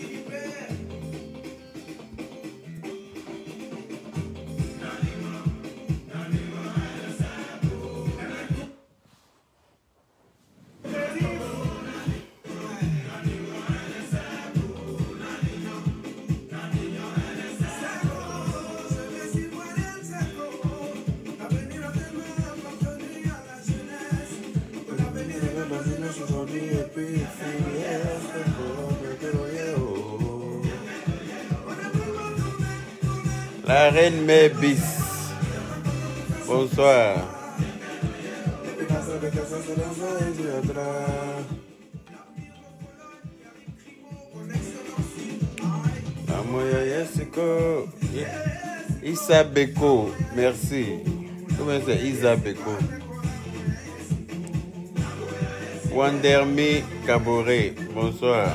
keep it. Mebis, bonsoir. Bis. Bonsoir. Isabeko, merci. Comment c'est Isabeko? Wandermi Kabore. bonsoir.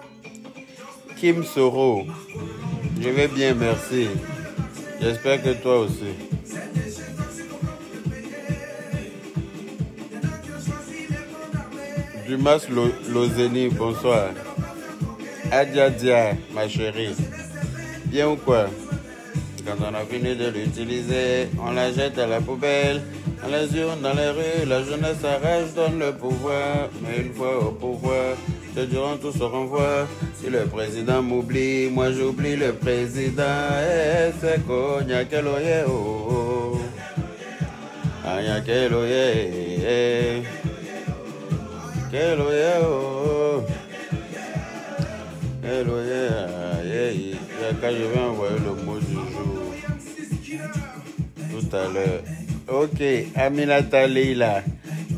Kim Soro. Je vais bien, merci. J'espère que toi aussi. Dumas Lozeni, bonsoir. Adia Dia, ma chérie. Bien ou quoi? Quand on a fini de l'utiliser, on la jette à la poubelle. Dans les urnes, dans les rues, la jeunesse arrache, donne le pouvoir. Mais une fois au pouvoir, c'est durant tout ce renvoi. Si le président m'oublie, moi j'oublie le président. Eh, c'est y'a oh, oh, je vais envoyer le mot du jour tout à l'heure. Ok, Aminata Leila,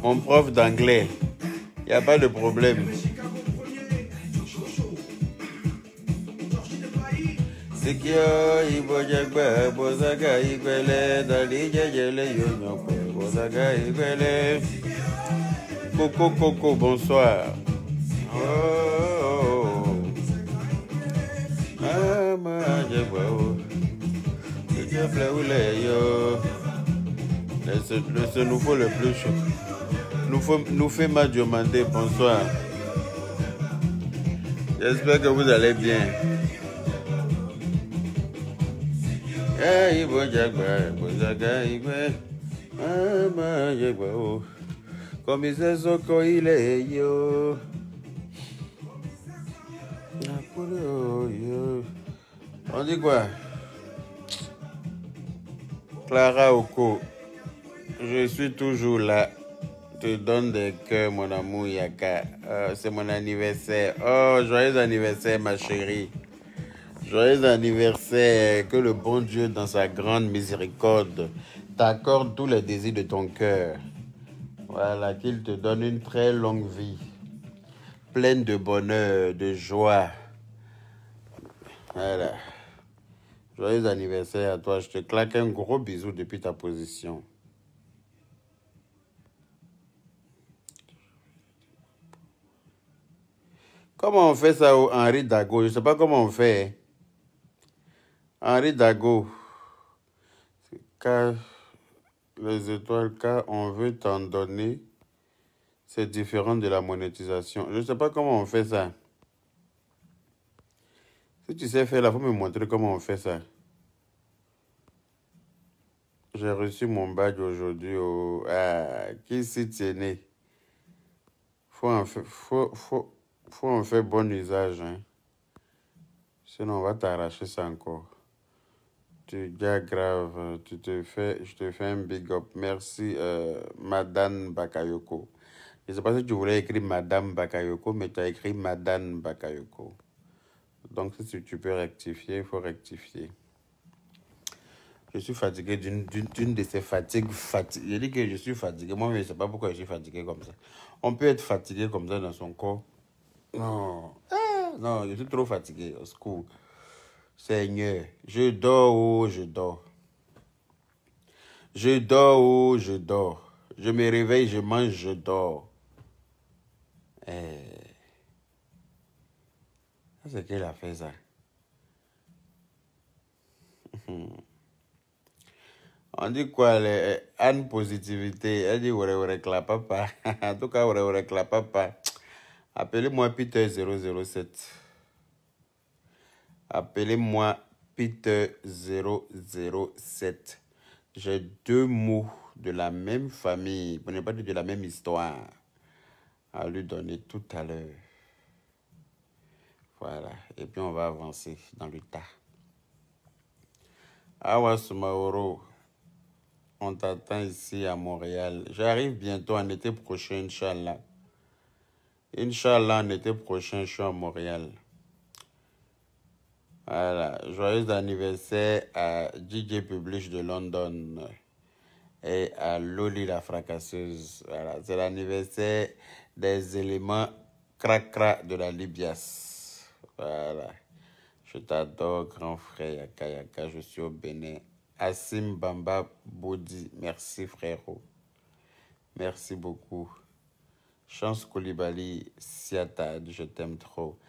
mon prof d'anglais. Il n'y a pas de problème. sikio ibojagbe bonsoir oh. plaît où les yo. Le ce nouveau le plus chaud. Nous, nous fait m'a demander. bonsoir. J'espère que vous allez bien. Ah, oh. Comme ils sont quand il est yo. On dit quoi? Clara Oko, je suis toujours là. Te donne des cœurs, mon amour Yaka. Euh, c'est mon anniversaire. Oh, joyeux anniversaire, ma chérie. Joyeux anniversaire. Que le bon Dieu, dans sa grande miséricorde, t'accorde tous les désirs de ton cœur. Voilà, qu'il te donne une très longue vie, pleine de bonheur, de joie. Voilà. Joyeux anniversaire à toi. Je te claque un gros bisou depuis ta position. Comment on fait ça Henri Dago Je ne sais pas comment on fait. Henri Dago. les étoiles, car on veut t'en donner, c'est différent de la monétisation. Je ne sais pas comment on fait ça. Si tu sais faire là, il faut me montrer comment on fait ça. J'ai reçu mon badge aujourd'hui au... Ah, qui s'y tenait faut en, faire, faut, en faire bon usage. Hein. Sinon, on va t'arracher ça encore. Tu déjà grave, tu te fais, je te fais un big up. Merci, euh, Madame Bakayoko. Je ne sais pas si tu voulais écrire Madame Bakayoko, mais tu as écrit Madame Bakayoko. Donc, si tu peux rectifier, il faut rectifier. Je suis fatigué d'une de ces fatigues. Je dis que je suis fatigué. Moi, je ne sais pas pourquoi je suis fatigué comme ça. On peut être fatigué comme ça dans son corps. Non. Ah, non, je suis trop fatigué. Au Seigneur, je dors, oh, je dors. Je dors, oh, je dors. Je me réveille, je mange, je dors. Eh. C'est qu'il a fait ça. On dit quoi, les, Anne euh, Positivité Elle dit, ouais, ouais, papa. En tout cas, ouais, ouais, papa. Appelez-moi Peter 007. Appelez-moi Peter 007. J'ai deux mots de la même famille, On ne pas de la même histoire, à lui donner tout à l'heure. Voilà. Et puis, on va avancer dans le tas. Awa on t'attend ici à Montréal. J'arrive bientôt en été prochain, Inch'Allah. Inch'Allah, en été prochain, je suis à Montréal. Voilà, joyeux anniversaire à DJ Publish de London et à Loli la fracasseuse. Voilà, c'est l'anniversaire des éléments cracra de la Libias. Voilà. Je t'adore, grand frère Yakayaka, Je suis au Bénin. Asim Bamba Bodi. Merci, frérot. Merci beaucoup. Chance Koulibaly Siatad. Je t'aime trop.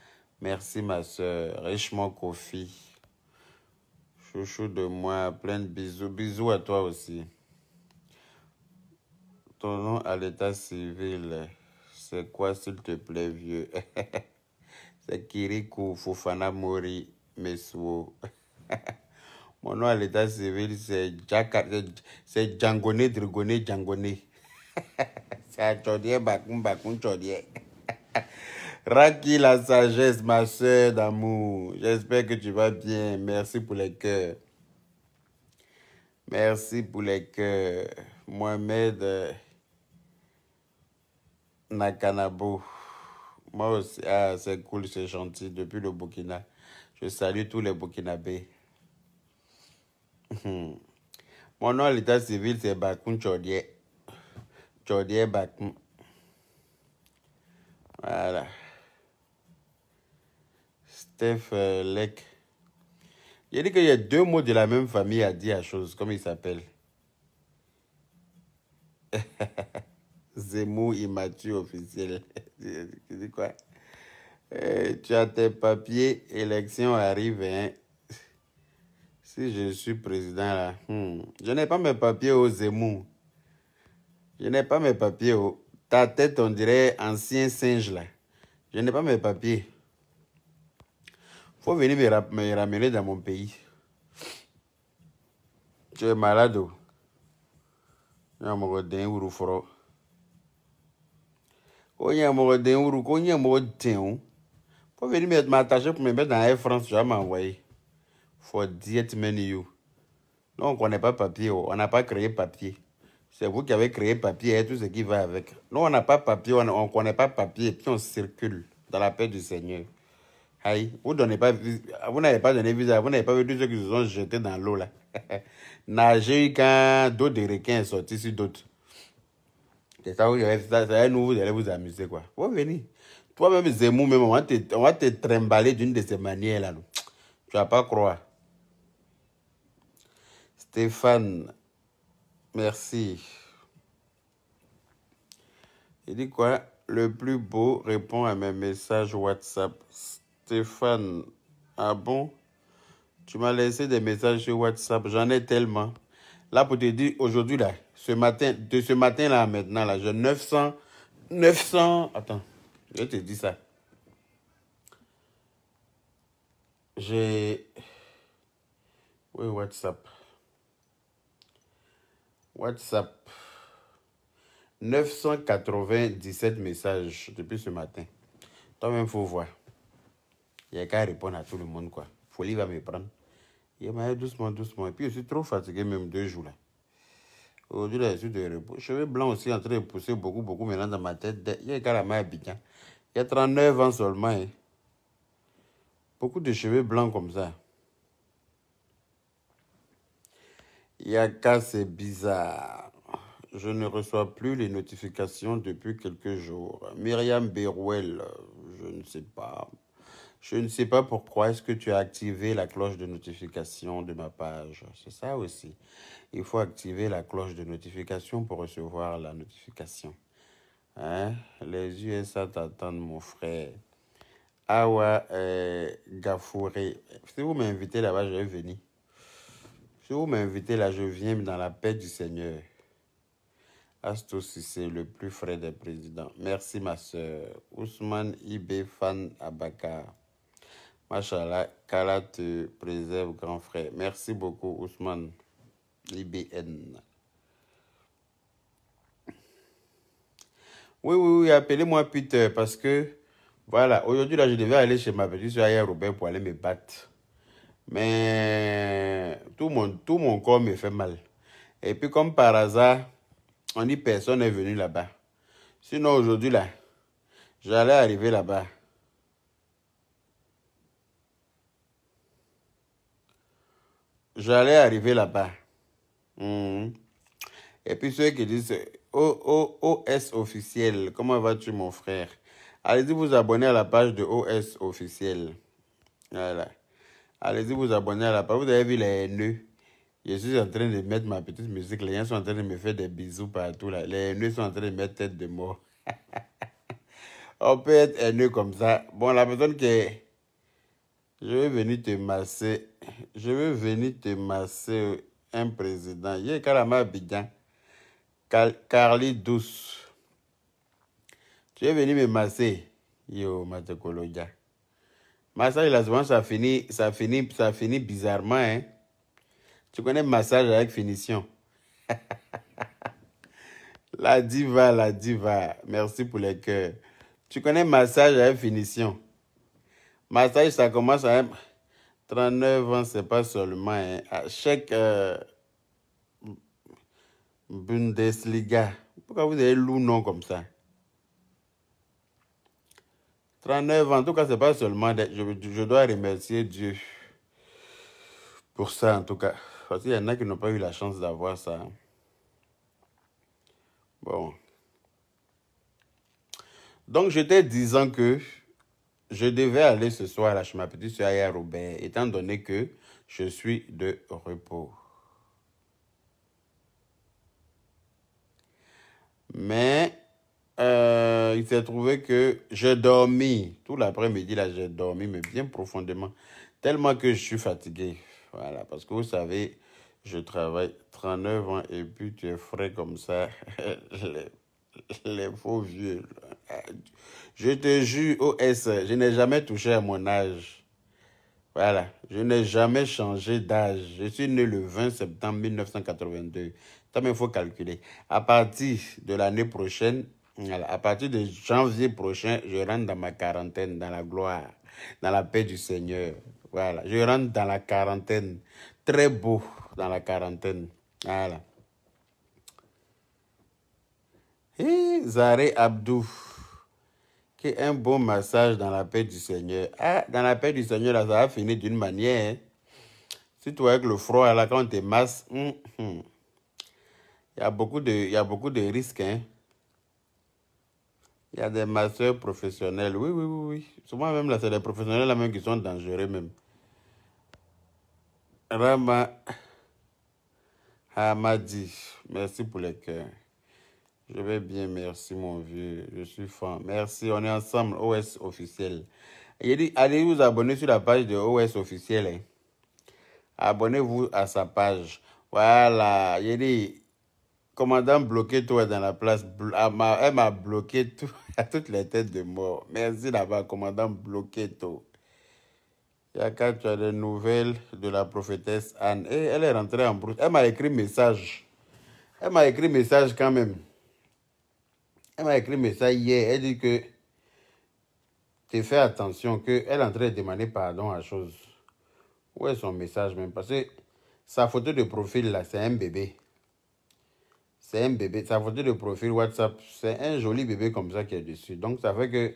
Merci, ma soeur. Richement Kofi. Chouchou de moi. Plein de bisous. Bisous à toi aussi. Ton nom à l'état civil. C'est quoi, s'il te plaît, vieux? C'est Kirikou, Fofana Mori Mesuo. Mon nom à l'état civil, c'est Jack, c'est Djangoné, Drigoné, Djangoné. C'est Achodie Bakoum, Bakoum, Chodie. Raki, la sagesse, ma soeur d'amour. J'espère que tu vas bien. Merci pour les cœurs. Merci pour les cœurs. Mohamed euh, Nakanabo. Moi aussi, ah, c'est cool, c'est gentil. Depuis le Burkina, je salue tous les Burkinabés. Hmm. Mon nom à l'état civil, c'est Bakoun Chodier. Chodier Bakoun. Voilà. Steph euh, Leck. J'ai Il dit qu'il y a deux mots de la même famille à dire à chose, comme il s'appelle. Zemmour immature officiel. tu dis euh, Tu as tes papiers, élection arrive. Hein. Si je suis président là, hmm. je n'ai pas mes papiers au Zemmour. Je n'ai pas mes papiers Ta tête, on dirait ancien singe là. Je n'ai pas mes papiers. Faut venir me, ramener dans mon pays. Tu es malade. Je oh. malade onye mɔgɔden wuru ko onye mɔgɔden o pour venir me m'attacher pour me mettre dans Air France je vais m'envoyer for diet menu non on connaît pas papier on n'a pas créé papier c'est vous qui avez créé papier et tout ce qui va avec. Non, on n'a pas papier, on ne connaît pas papier, puis on circule dans la paix du Seigneur. Aïe, vous n'avez pas, vous pas donné visa, vous n'avez pas vu tous ceux qui se sont jetés dans l'eau là. Nager quand d'autres requins sont sortis sur d'autres. C'est ça, c'est ça vous allez vous amuser, quoi. Vous venez. Toi-même, Zemou, même, on va te, on trimballer d'une de ces manières-là. Tu vas pas croire. Stéphane, merci. Il dit quoi Le plus beau répond à mes messages WhatsApp. Stéphane, ah bon Tu m'as laissé des messages sur WhatsApp. J'en ai tellement. Là, pour te dire, aujourd'hui, là, ce matin, de ce matin-là maintenant, là, j'ai 900, 900, attends, je te dis ça. J'ai, oui, WhatsApp. WhatsApp. 997 messages depuis ce matin. Toi-même, faut voir. Il n'y a qu'à répondre à tout le monde, quoi. Folie va me prendre. Il m'a doucement, doucement. Et puis, je suis trop fatigué, même deux jours, là. Aujourd'hui, je de Cheveux blancs aussi en train de pousser beaucoup, beaucoup maintenant dans ma tête. Il y a carrément habitant. Il y a 39 ans seulement. Hein. Beaucoup de cheveux blancs comme ça. Y a Yaka, c'est bizarre. Je ne reçois plus les notifications depuis quelques jours. Myriam Berouel, je ne sais pas. Je ne sais pas pourquoi est-ce que tu as activé la cloche de notification de ma page. C'est ça aussi. Il faut activer la cloche de notification pour recevoir la notification. Hein? Les USA t'attendent, mon frère. Awa euh, Gafouré. Si vous m'invitez là-bas, je vais venir. Si vous m'invitez là, je viens dans la paix du Seigneur. Asto c'est le plus frais des présidents. Merci, ma soeur. Ousmane Ibefan Fan Machallah, Kala te préserve, grand frère. Merci beaucoup, Ousmane, Ibn. Oui, oui, oui, appelez-moi Peter, parce que, voilà, aujourd'hui, là, je devais aller chez ma petite soeur Robert, pour aller me battre. Mais tout mon, tout mon corps me fait mal. Et puis, comme par hasard, on dit personne n'est venu là-bas. Sinon, aujourd'hui, là, j'allais arriver là-bas. j'allais arriver là-bas. Hmm. Et puis ceux qui disent OS officiel, comment vas-tu mon frère Allez-y vous abonner à la page de OS officiel. Voilà. Allez-y vous abonner à la page. Vous avez vu les nœuds. Je suis en train de mettre ma petite musique. Les gens sont en train de me faire des bisous partout. Là. Les nœuds sont en train de mettre tête de mort. On peut être haineux comme ça. Bon, la personne qui est je vais venir te masser. Je vais venir te masser un président. Il Bidjan. Carly Douce. Tu es venu me masser. Yo, Matekoloja. Massage, ça finit, ça finit, ça finit bizarrement, hein. Tu connais massage avec finition. la diva, la diva. Merci pour les cœurs. Tu connais massage avec finition. Ma ça commence à 39 ans, c'est pas seulement. Hein. À chaque euh, Bundesliga, pourquoi vous avez loup nom comme ça 39 ans, en tout cas, c'est pas seulement. Je, dois remercier Dieu pour ça, en tout cas. Parce qu'il y en a qui n'ont pas eu la chance d'avoir ça. Hein. Bon. Donc, j'étais disant que je devais aller ce soir à chez ma petite soeur Robert, étant donné que je suis de repos. Mais euh, il s'est trouvé que j'ai dormi. Tout l'après-midi, là, j'ai dormi, mais bien profondément. Tellement que je suis fatigué. Voilà, parce que vous savez, je travaille 39 ans et puis tu es frais comme ça. les, les faux vieux. Là. Je te jure, OS, je n'ai jamais touché à mon âge. Voilà, je n'ai jamais changé d'âge. Je suis né le 20 septembre 1982. il faut calculer. À partir de l'année prochaine, à partir de janvier prochain, je rentre dans ma quarantaine, dans la gloire, dans la paix du Seigneur. Voilà, je rentre dans la quarantaine. Très beau dans la quarantaine. Voilà. Et eh, Zare Abdou un bon massage dans la paix du Seigneur. Ah, dans la paix du Seigneur, là, ça va finir d'une manière. Si toi avec le froid, là, quand on te masse, hum, hum. il y, a beaucoup de, y a beaucoup de risques. Hein. Il y a des masseurs professionnels. Oui, oui, oui, oui. Souvent même, là, c'est des professionnels là même qui sont dangereux même. Rama Hamadi, merci pour les cœurs. Je vais bien, merci mon vieux. Je suis fan. Merci, on est ensemble, OS officiel. Il dit, allez vous abonner sur la page de OS officiel. Hein? Abonnez-vous à sa page. Voilà. Il dit, commandant, bloquez toi dans la place. Ah, elle m'a bloqué tout, à toutes les têtes de mort. Merci là commandant, bloquez toi. Il y a quand tu as des nouvelles de la prophétesse Anne. Eh, elle est rentrée en brousse. Elle m'a écrit message. Elle m'a écrit message quand même. Elle m'a écrit un message hier. Elle dit que tu fais attention, qu'elle est en train de demander pardon à chose. Où est son message même Parce que sa photo de profil là, c'est un bébé. C'est un bébé. Sa photo de profil WhatsApp, c'est un joli bébé comme ça qui est dessus. Donc ça fait que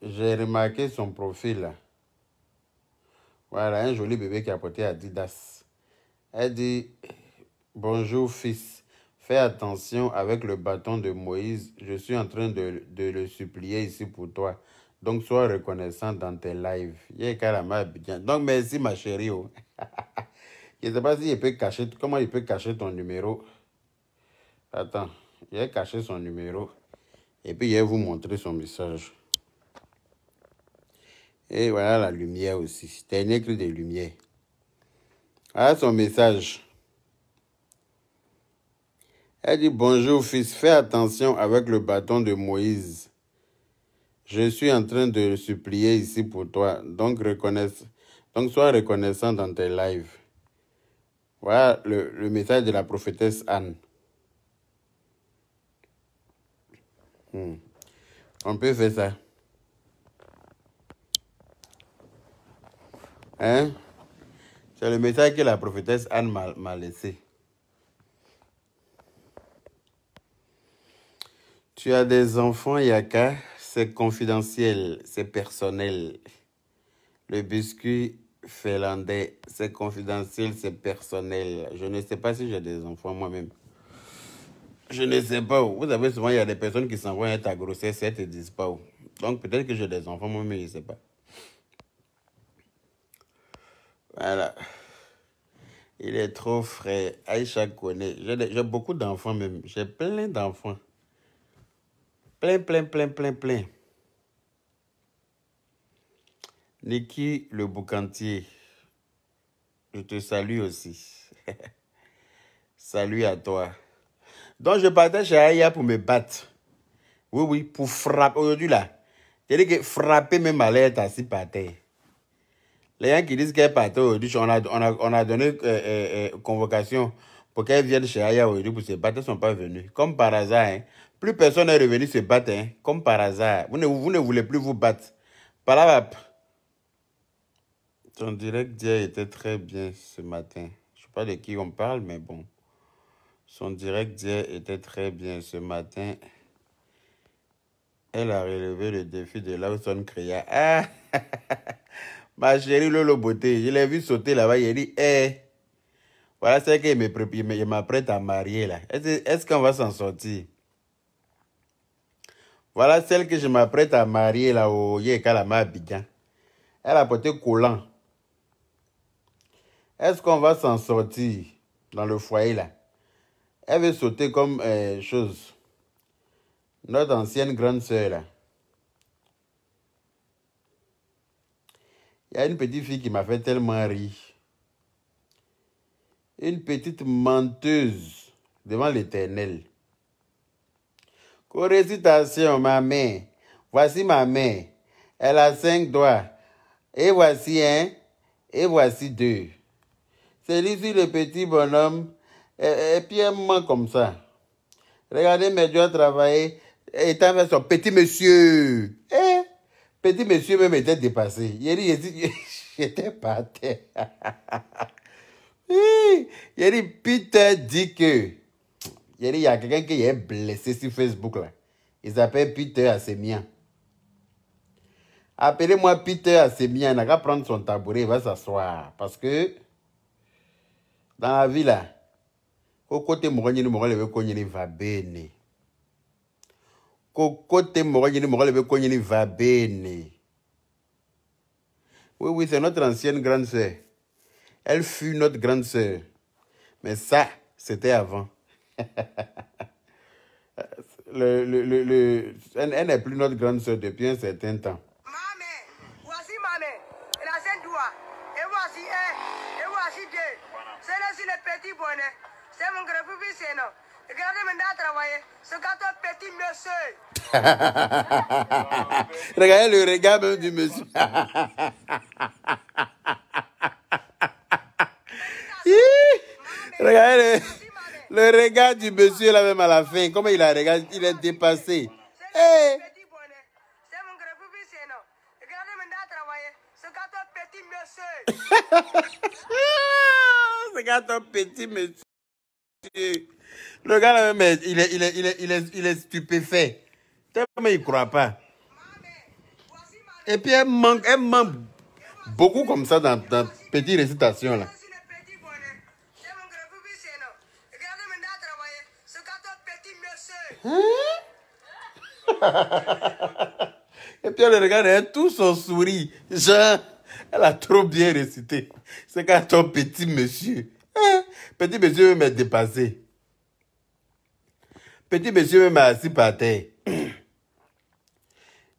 j'ai remarqué son profil là. Voilà, un joli bébé qui a porté à Didas. Elle dit Bonjour fils. Fais attention avec le bâton de Moïse. Je suis en train de, le supplier ici pour toi. Donc, sois reconnaissant dans tes lives. Donc, merci, ma chérie. Oh. je ne sais pas si il peut cacher, comment il peut cacher ton numéro. Attends, il a caché son numéro. Et puis, il va vous montrer son message. Et voilà la lumière aussi. C'était un écrit de lumière. Voilà ah, son message. Elle dit, bonjour fils, fais attention avec le bâton de Moïse. Je suis en train de supplier ici pour toi, donc, sois reconnaissant dans tes lives. Voilà le, message de la prophétesse Anne. Hmm. On peut faire ça. Hein? C'est le message que la prophétesse Anne m'a laissé. Tu as des enfants, Yaka, c'est confidentiel, c'est personnel. Le biscuit finlandais, c'est confidentiel, c'est personnel. Je ne sais pas si j'ai des enfants moi-même. Je ne sais pas où. Vous savez, souvent, il y a des personnes qui s'envoient à grossesse et ne te disent pas où. Donc, peut-être que j'ai des enfants moi-même, je ne sais pas. Voilà. Il est trop frais. Aïcha connaît. J'ai beaucoup d'enfants même. J'ai plein d'enfants. Plein, plein, plein, plein, plein. Niki le boucantier, je te salue aussi. Salut à toi. Donc, je partais chez Aya pour me battre. Oui, oui, pour frapper. Aujourd'hui, là, dis que frapper même à l'air assis par terre. Les gens qui disent qu'elle partait aujourd'hui, on a, on a, on a donné euh, euh, euh, convocation pour qu'elle vienne chez Aya aujourd'hui pour se battre, ils ne sont pas venus. Comme par hasard, hein, plus personne n'est revenu se battre, hein, comme par hasard. Vous ne, voulez plus vous battre. Palabap. Son direct d'hier était très bien ce matin. Je ne sais pas de qui on parle, mais bon. Son direct d'hier était très bien ce matin. Elle a relevé le défi de Lawson Cria. Ah Ma chérie Lolo Beauté, je l'ai vu sauter là-bas, il a dit, hé, eh! voilà, c'est qu'il m'apprête à marier là. Est-ce qu'on va s'en sortir voilà celle que je m'apprête à marier là au Yekalama Abidjan. Elle a porté collant. Est-ce qu'on va s'en sortir dans le foyer là Elle veut sauter comme euh, chose. Notre ancienne grande sœur là. Il y a une petite fille qui m'a fait tellement rire. Une petite menteuse devant l'éternel. Corrécitation, ma main. Voici ma main. Elle a cinq doigts. Et voici un, et voici deux. C'est lui le petit bonhomme, puis un moment comme ça. Regardez mes doigts travailler, étant vers son petit monsieur. Eh? Petit monsieur même était dépassé. dit j'étais pas terre. Yeri, Peter dit que il y a quelqu'un qui est blessé sur Facebook là. Il s'appelle Peter Semien. Appelez-moi Peter à Il n'a prendre son tabouret, il va s'asseoir. Parce que dans la vie là, au côté Mourani, va Au côté Oui, oui, c'est notre ancienne grande sœur. Elle fut notre grande sœur. Mais ça, c'était avant. Elle n'est plus notre grande soeur depuis un certain temps. Maman, voici maman. Elle a sept doigts. Et voici un. Et voici deux. C'est le petit bonnet. C'est mon grand-pouvissé. Regardez maintenant travailler. C'est quand ton petit monsieur. Regardez le regard du monsieur. Regardez le. Le regard du monsieur, là, même à la fin, comment il a regardé, il est dépassé. Hey. Eh! Regarde ton petit monsieur. Le gars là même, il est, il est, il est, il est, il est stupéfait. Tellement il ne croit pas. Et puis elle manque, elle manque beaucoup comme ça dans, dans petite récitation là. Hein? Et puis elle regarde, tout son sourire. Jean, elle a trop bien récité. C'est quand ton petit monsieur. Hein? Petit monsieur m'a dépassé. Petit monsieur m'a assis par terre.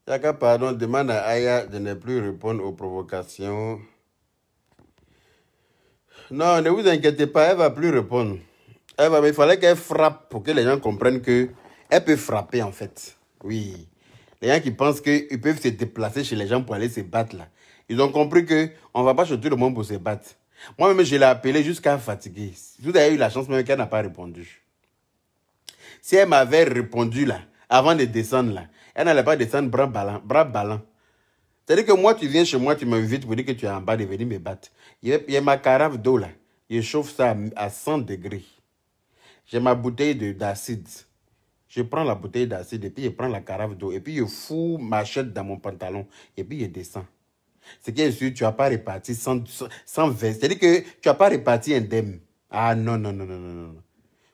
D'accord, pardon, demande à Aya de ne plus répondre aux provocations. Non, ne vous inquiétez pas, elle va plus répondre. Eh, il fallait qu'elle frappe pour que les gens comprennent que elle peut frapper en fait. Oui. Les gens qui pensent qu'ils peuvent se déplacer chez les gens pour aller se battre là. Ils ont compris qu'on ne va pas chez tout le monde pour se battre. Moi-même, je l'ai appelée jusqu'à fatiguer. Vous avez eu la chance même qu'elle n'a pas répondu. Si elle m'avait répondu là, avant de descendre là, elle n'allait pas descendre bras ballants. Bras ballant. C'est-à-dire que moi, tu viens chez moi, tu m'invites pour dire que tu es en bas de venir me battre. y a, il y a ma carafe d'eau là. Je chauffe ça à 100 degrés. J'ai ma bouteille d'acide. Je prends la bouteille d'acide et puis je prends la carafe d'eau et puis je fous ma chaîne dans mon pantalon et puis je descends. C'est que sûr, tu n'as pas réparti sans, sans veste. C'est-à-dire que tu n'as pas réparti indemne. Ah non, non, non, non, non, non.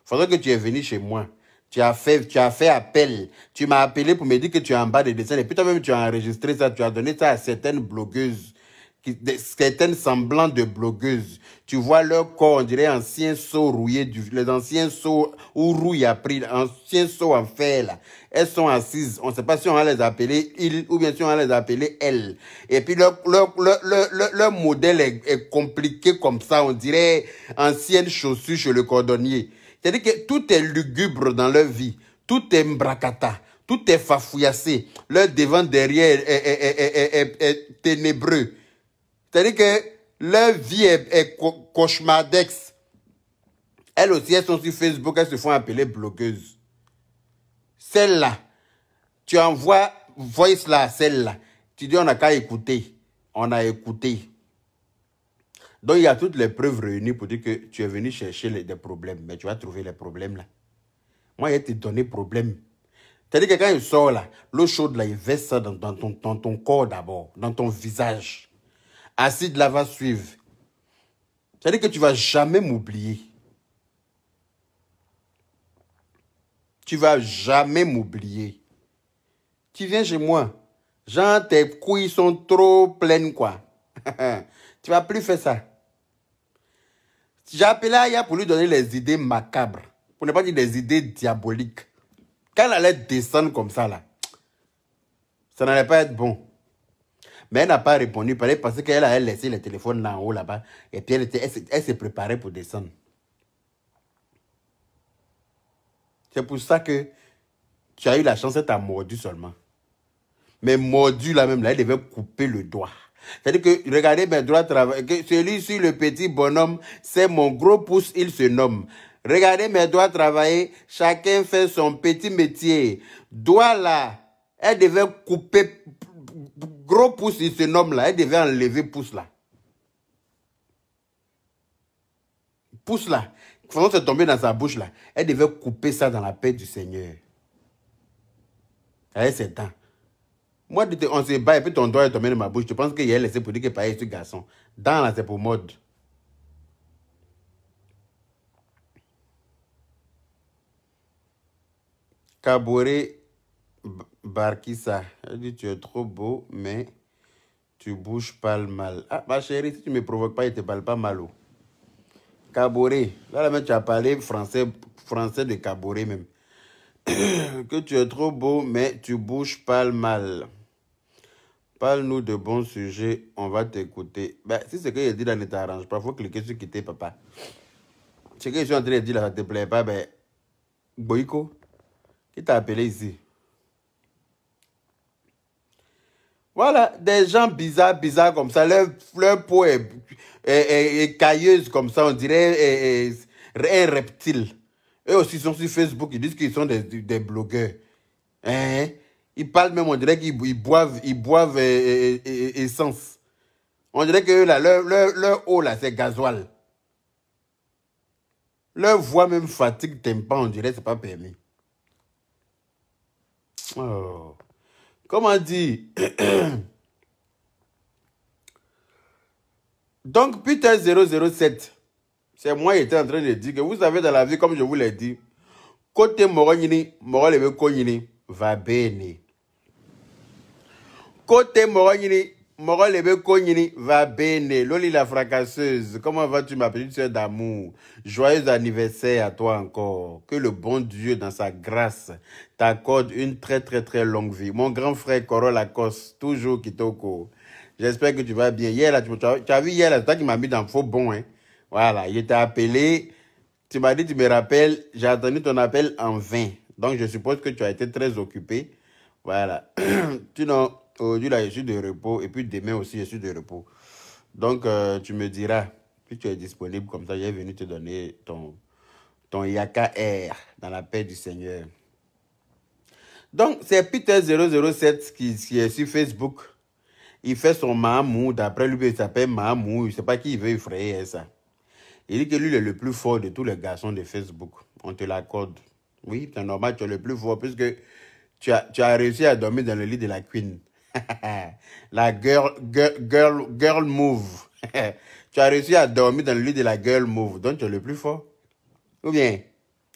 Faudrait que tu es venu chez moi. Tu as fait, tu as fait appel. Tu m'as appelé pour me dire que tu es en bas de dessin. Et puis toi-même, tu as enregistré ça. Tu as donné ça à certaines blogueuses certaines semblants de blogueuses. Tu vois leur corps, on dirait ancien seau rouillé, les anciens seaux où rouille a pris, anciens seaux en fer, Elles sont assises. On ne sait pas si on va les appeler ils ou bien si on va les appeler elles. Et puis leur, modèle est, compliqué comme ça. On dirait anciennes chaussures chez le cordonnier. C'est-à-dire que tout est lugubre dans leur vie. Tout est bracata tout est fafouillassé. Leur devant derrière est ténébreux. C'est-à-dire que leur vie est, cauchemardex. Elles aussi, elles sont sur Facebook, elles se font appeler blogueuses. Celle-là, tu envoies voice là, celle-là. Tu dis, on a qu'à écouter. On a écouté. Donc, il y a toutes les preuves réunies pour dire que tu es venu chercher des problèmes. Mais tu vas trouver les problèmes là. Moi, je te donné problème. C'est-à-dire que quand il sort là, l'eau chaude là, il ça dans ton corps d'abord, dans ton visage acide de va suivre. C'est-à-dire que tu ne vas jamais m'oublier. Tu ne vas jamais m'oublier. Tu viens chez moi. Genre, tes couilles sont trop pleines, quoi. tu vas plus faire ça. J'ai appelé Aya pour lui donner les idées macabres. Pour ne pas dire des idées diaboliques. Quand elle allait descendre comme ça, là, ça n'allait pas être bon. Mais elle n'a pas répondu parce qu'elle a laissé le téléphone là haut là-bas. Et puis elle, elle, s'est préparée pour descendre. C'est pour ça que tu as eu la chance, elle t'a mordu seulement. Mais mordu là même, là, elle devait couper le doigt. C'est-à-dire que, regardez mes doigts travailler. celui-ci, le petit bonhomme, c'est mon gros pouce, il se nomme. Regardez mes doigts travailler, chacun fait son petit métier. Doigt là, elle devait couper gros pouce, il se nomme là, elle devait enlever pouce là. Pouce là. Quand c'est tombé dans sa bouche là, elle devait couper ça dans la paix du Seigneur. Elle c'est dents. Moi, on se bat et puis ton doigt est tombé dans ma bouche. Tu penses qu'il a laissé pour dire que pareil, ce garçon. Dans là, c'est pour mode. Cabouré Barkissa. Elle dit, tu es trop beau, mais tu bouges pas le mal. Ah, ma chérie, si tu me provoques pas, il ne te parle pas mal. Oh. caboré Là, là, tu as parlé français, français de caboré même. que tu es trop beau, mais tu bouges pas le mal. Parle-nous de bons sujets, on va t'écouter. Ben, si ce que je dit là ne t'arrange pas, il faut cliquer sur quitter, papa. Ce que je suis en train de dire là, ça te plaît pas, ben, Boiko, qui t'a appelé ici? Voilà, des gens bizarres, bizarres comme ça. Leur, peau est, cailleuse comme ça, on dirait un reptile. Eux aussi sont sur Facebook, ils disent qu'ils sont des, blogueurs. Hein? Ils parlent même, on dirait qu'ils boivent, ils boivent euh, euh, euh, essence. On dirait que leur, eau, là, c'est gasoil. Leur voix même fatigue, t'aimes pas, on dirait que c'est pas permis. Oh comment dire Donc, Peter 007, c'est moi qui étais en train de dire que vous avez dans la vie, comme je vous l'ai dit, côté Morogini, Morogini, va béni. Côté Morogini, Morale Lebe va bene. Loli la fracasseuse, comment vas-tu ma petite soeur d'amour Joyeux anniversaire à toi encore. Que le bon Dieu dans sa grâce t'accorde une très très très longue vie. Mon grand frère Corolla Lacoste, toujours Kitoko. J'espère que tu vas bien. Hier là, tu, as vu hier là, toi qui m'as mis dans faux bon. Hein. Voilà, il t'a appelé. Tu m'as dit, tu me rappelles, j'ai attendu ton appel en vain. Donc je suppose que tu as été très occupé. Voilà. tu n'as... Aujourd'hui, là, je suis de repos. Et puis demain aussi, je suis de repos. Donc, euh, tu me diras, Puis, tu es disponible comme ça, je vais venir te donner ton, ton Yaka Air dans la paix du Seigneur. Donc, c'est Peter007 qui, qui, est sur Facebook. Il fait son Mahmoud. d'après lui, il s'appelle Mahmoud. Je ne sais pas qui il veut effrayer hein, ça. Il dit que lui, il est le plus fort de tous les garçons de Facebook. On te l'accorde. Oui, c'est normal, tu es le plus fort puisque tu as, tu as réussi à dormir dans le lit de la queen. la girl, girl, girl, move. tu as réussi à dormir dans le lit de la girl move, donc tu es le plus fort. Ou bien,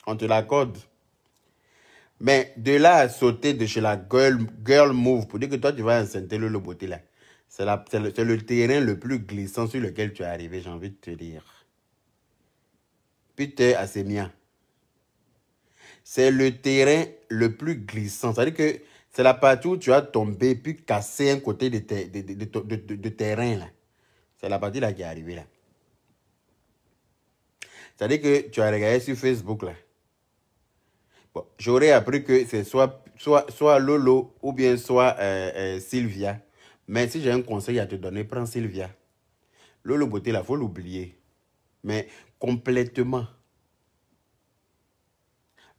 on te l'accorde. Mais de là à sauter de chez la girl, girl move pour dire que toi, tu vas inciter le beauté là. C'est le, le terrain le plus glissant sur lequel tu es arrivé, j'ai envie de te dire. Putain, bien. C'est le terrain le plus glissant. C'est-à-dire que c'est la partie où tu as tombé puis cassé un côté de, de, terrain. C'est la partie là qui est arrivée là. C'est-à-dire que tu as regardé sur Facebook là. j'aurais appris que c'est soit, soit, Lolo ou bien soit euh, euh, Sylvia. Mais si j'ai un conseil à te donner, prends Sylvia. Lolo Beauté, il faut l'oublier. Mais complètement.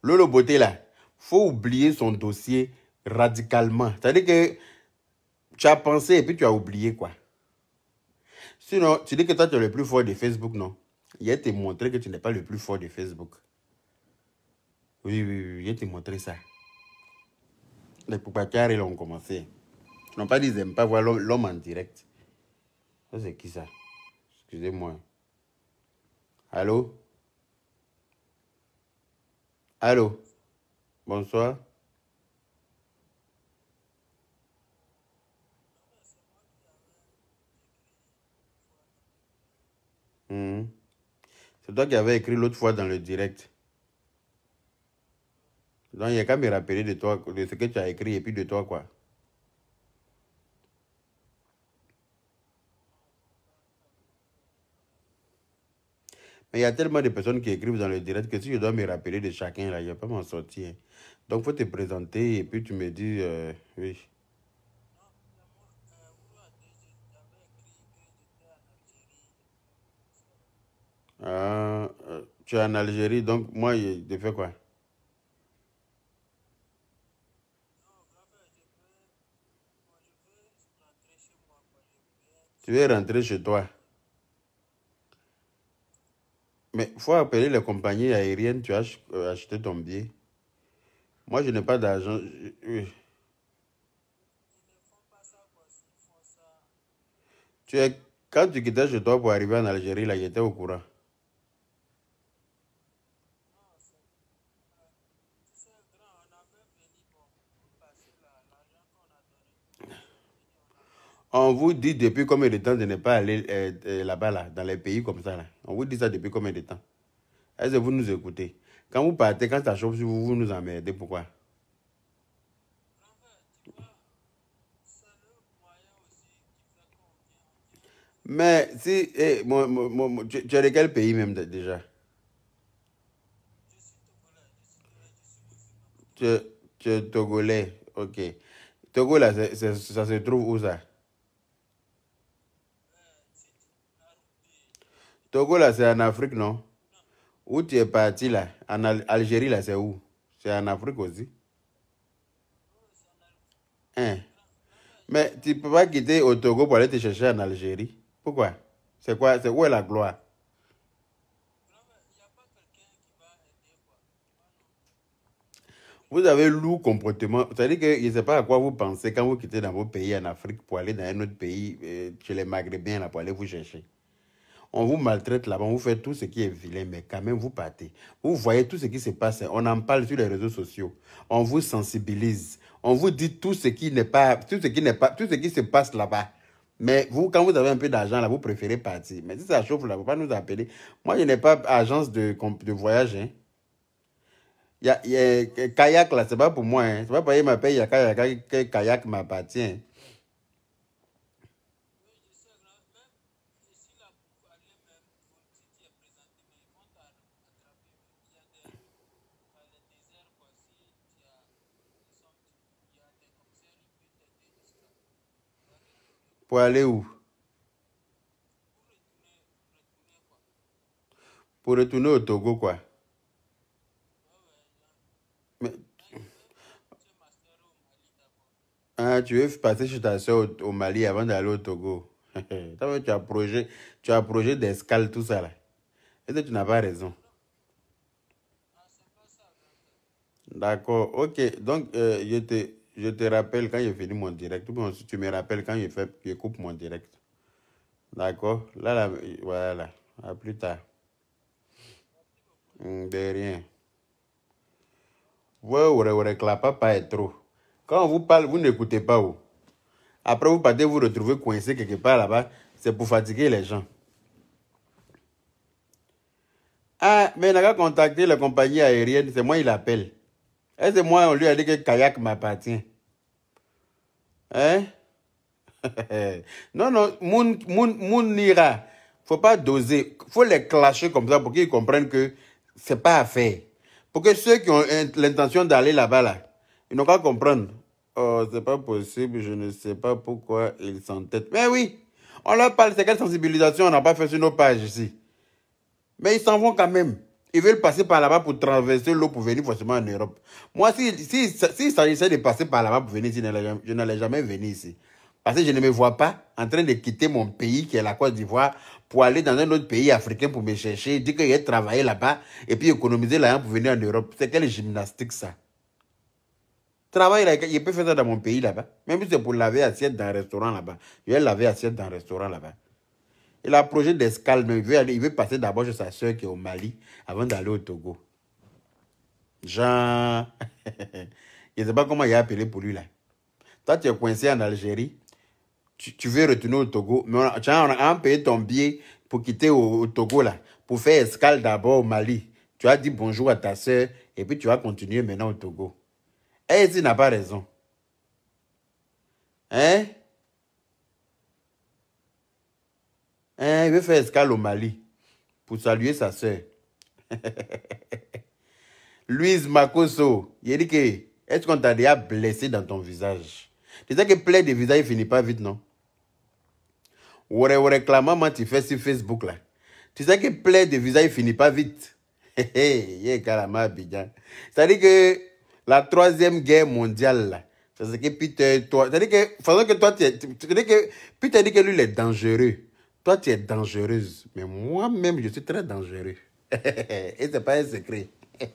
Lolo Beauté, là, faut oublier son dossier radicalement. C'est-à-dire que tu as pensé et puis tu as oublié, quoi. Sinon, tu dis que toi, tu es le plus fort de Facebook, non il a te montré que tu n'es pas le plus fort de Facebook. Oui, oui, oui, a te montré ça. Les Poupachars, ils ont commencé. Ils n'ont pas dit qu'ils n'aiment pas voir l'homme en direct. Ça, c'est qui ça Excusez-moi. Allô Allô Bonsoir Hmm. C'est toi qui avais écrit l'autre fois dans le direct. Donc, il n'y a qu'à me rappeler de toi, de ce que tu as écrit et puis de toi, quoi. Mais il y a tellement de personnes qui écrivent dans le direct que si je dois me rappeler de chacun, là, je ne vais pas m'en sortir. Donc, il faut te présenter et puis tu me dis, euh, oui. Ah, euh, tu es en Algérie, donc moi, je fais quoi Tu veux rentrer chez toi. Mais il faut appeler les compagnies aériennes, tu as euh, acheté ton billet. Moi, je n'ai pas d'argent. Tu es, quand tu quittais chez toi pour arriver en Algérie, là, j'étais au courant. On vous dit depuis combien de temps de ne pas aller euh, euh, là-bas, là, dans les pays comme ça. Là. On vous dit ça depuis combien de temps Est-ce que vous nous écoutez Quand vous partez, quand ça chauffe, vous, vous nous emmerdez, pourquoi Mais si, eh, moi, moi, moi, tu, es de quel pays même déjà Tu, tu es Togolais, ok. Togo, ça se trouve où ça Togo, là, c'est en Afrique, non Où tu es parti, là En Algérie, là, c'est où C'est en Afrique aussi hein? Mais tu ne peux pas quitter au Togo pour aller te chercher en Algérie. Pourquoi C'est quoi C'est où est la gloire Vous avez lourd comportement. C'est-à-dire que je ne sais pas à quoi vous pensez quand vous quittez dans vos pays en Afrique pour aller dans un autre pays, euh, chez les Maghrébins, là, pour aller vous chercher. On vous maltraite là-bas, on vous fait tout ce qui est vilain, mais quand même, vous partez. Vous voyez tout ce qui se passe. On en parle sur les réseaux sociaux. On vous sensibilise. On vous dit tout ce qui n'est pas, tout ce qui n'est pas, tout ce qui se passe là-bas. Mais vous, quand vous avez un peu d'argent, là, vous préférez partir. Mais si ça chauffe, vous ne pas nous appeler. Moi, je n'ai pas agence de, de voyage. Hein. Y kayak, là, c'est pas pour moi. Hein. Ce n'est pas pour moi, il m'appelle kayak m'appartient. Pour aller où Pour retourner au Togo, quoi. Mais... Ah, tu veux passer chez ta soeur au, Mali avant d'aller au Togo. tu as projet, tu as projet d'escale, tout ça là. Et tu n'as pas raison. D'accord, ok. Donc, euh, je te je te rappelle quand j'ai fini mon direct. Bon, tu me rappelles quand je, fais, je coupe mon direct. D'accord là, voilà. À plus tard. Hmm, de rien. Ouais, pas être trop. Quand on vous parle, vous n'écoutez pas. Où. Après, vous partez vous retrouvez coincé quelque part là-bas. C'est pour fatiguer les gens. Ah, mais il n'a qu'à la compagnie aérienne. C'est moi, il appelle. Et c'est moi, on lui a dit que kayak m'appartient Hein Non, non, Moun, Moun, Moun faut pas doser. faut les clasher comme ça pour qu'ils comprennent que c'est pas à faire. Pour que ceux qui ont l'intention d'aller là-bas, là, ils n'ont à comprendre. Oh, c'est pas possible, je ne sais pas pourquoi ils sont s'entêtent. Mais oui, on leur parle, c'est quelle sensibilisation on n'a pas fait sur nos pages ici. Mais ils s'en vont quand même. Ils veulent passer par là-bas pour traverser l'eau pour venir forcément en Europe. Moi, s'il si, si, s'agissait de passer par là-bas pour venir ici, je n'allais jamais venir ici. Parce que je ne me vois pas en train de quitter mon pays, qui est la Côte d'Ivoire, pour aller dans un autre pays africain pour me chercher, dire que a travaillé là-bas et puis économiser l'argent pour venir en Europe. C'est quelle gymnastique ça Travailler là, il peut faire ça dans mon pays là-bas. Même si c'est pour laver assiette dans un restaurant là-bas. Je vais laver assiette dans un restaurant là-bas. Il a projet d'escale, il veut, il veut passer d'abord chez sa soeur qui est au Mali avant d'aller au Togo. Jean, je ne sais pas comment il a appelé pour lui là. Toi, tu es coincé en Algérie, tu, veux retourner au Togo, mais tu as payé ton billet pour quitter au, Togo là, pour faire escale d'abord au Mali. Tu as dit bonjour à ta soeur et puis tu vas continuer maintenant au Togo. Et eh, il n'a pas raison. Hein? Hein, il veut faire escale au Mali pour saluer sa soeur. Louise Makoso, il dit que est-ce qu'on t'a déjà blessé dans ton visage Tu sais que plaire de visage ne finit pas vite, non Ou réclamant, moi, tu fais sur Facebook là. Tu sais que plaire de visage ne finit pas vite. Hé hé, il C'est-à-dire que la troisième guerre mondiale là, c'est que Peter, toi, c'est-à-dire que, que toi, tu dit que Peter dit que lui, il est dangereux. Toi, tu es dangereuse, mais moi-même, je suis très dangereux. Et ce n'est pas un secret.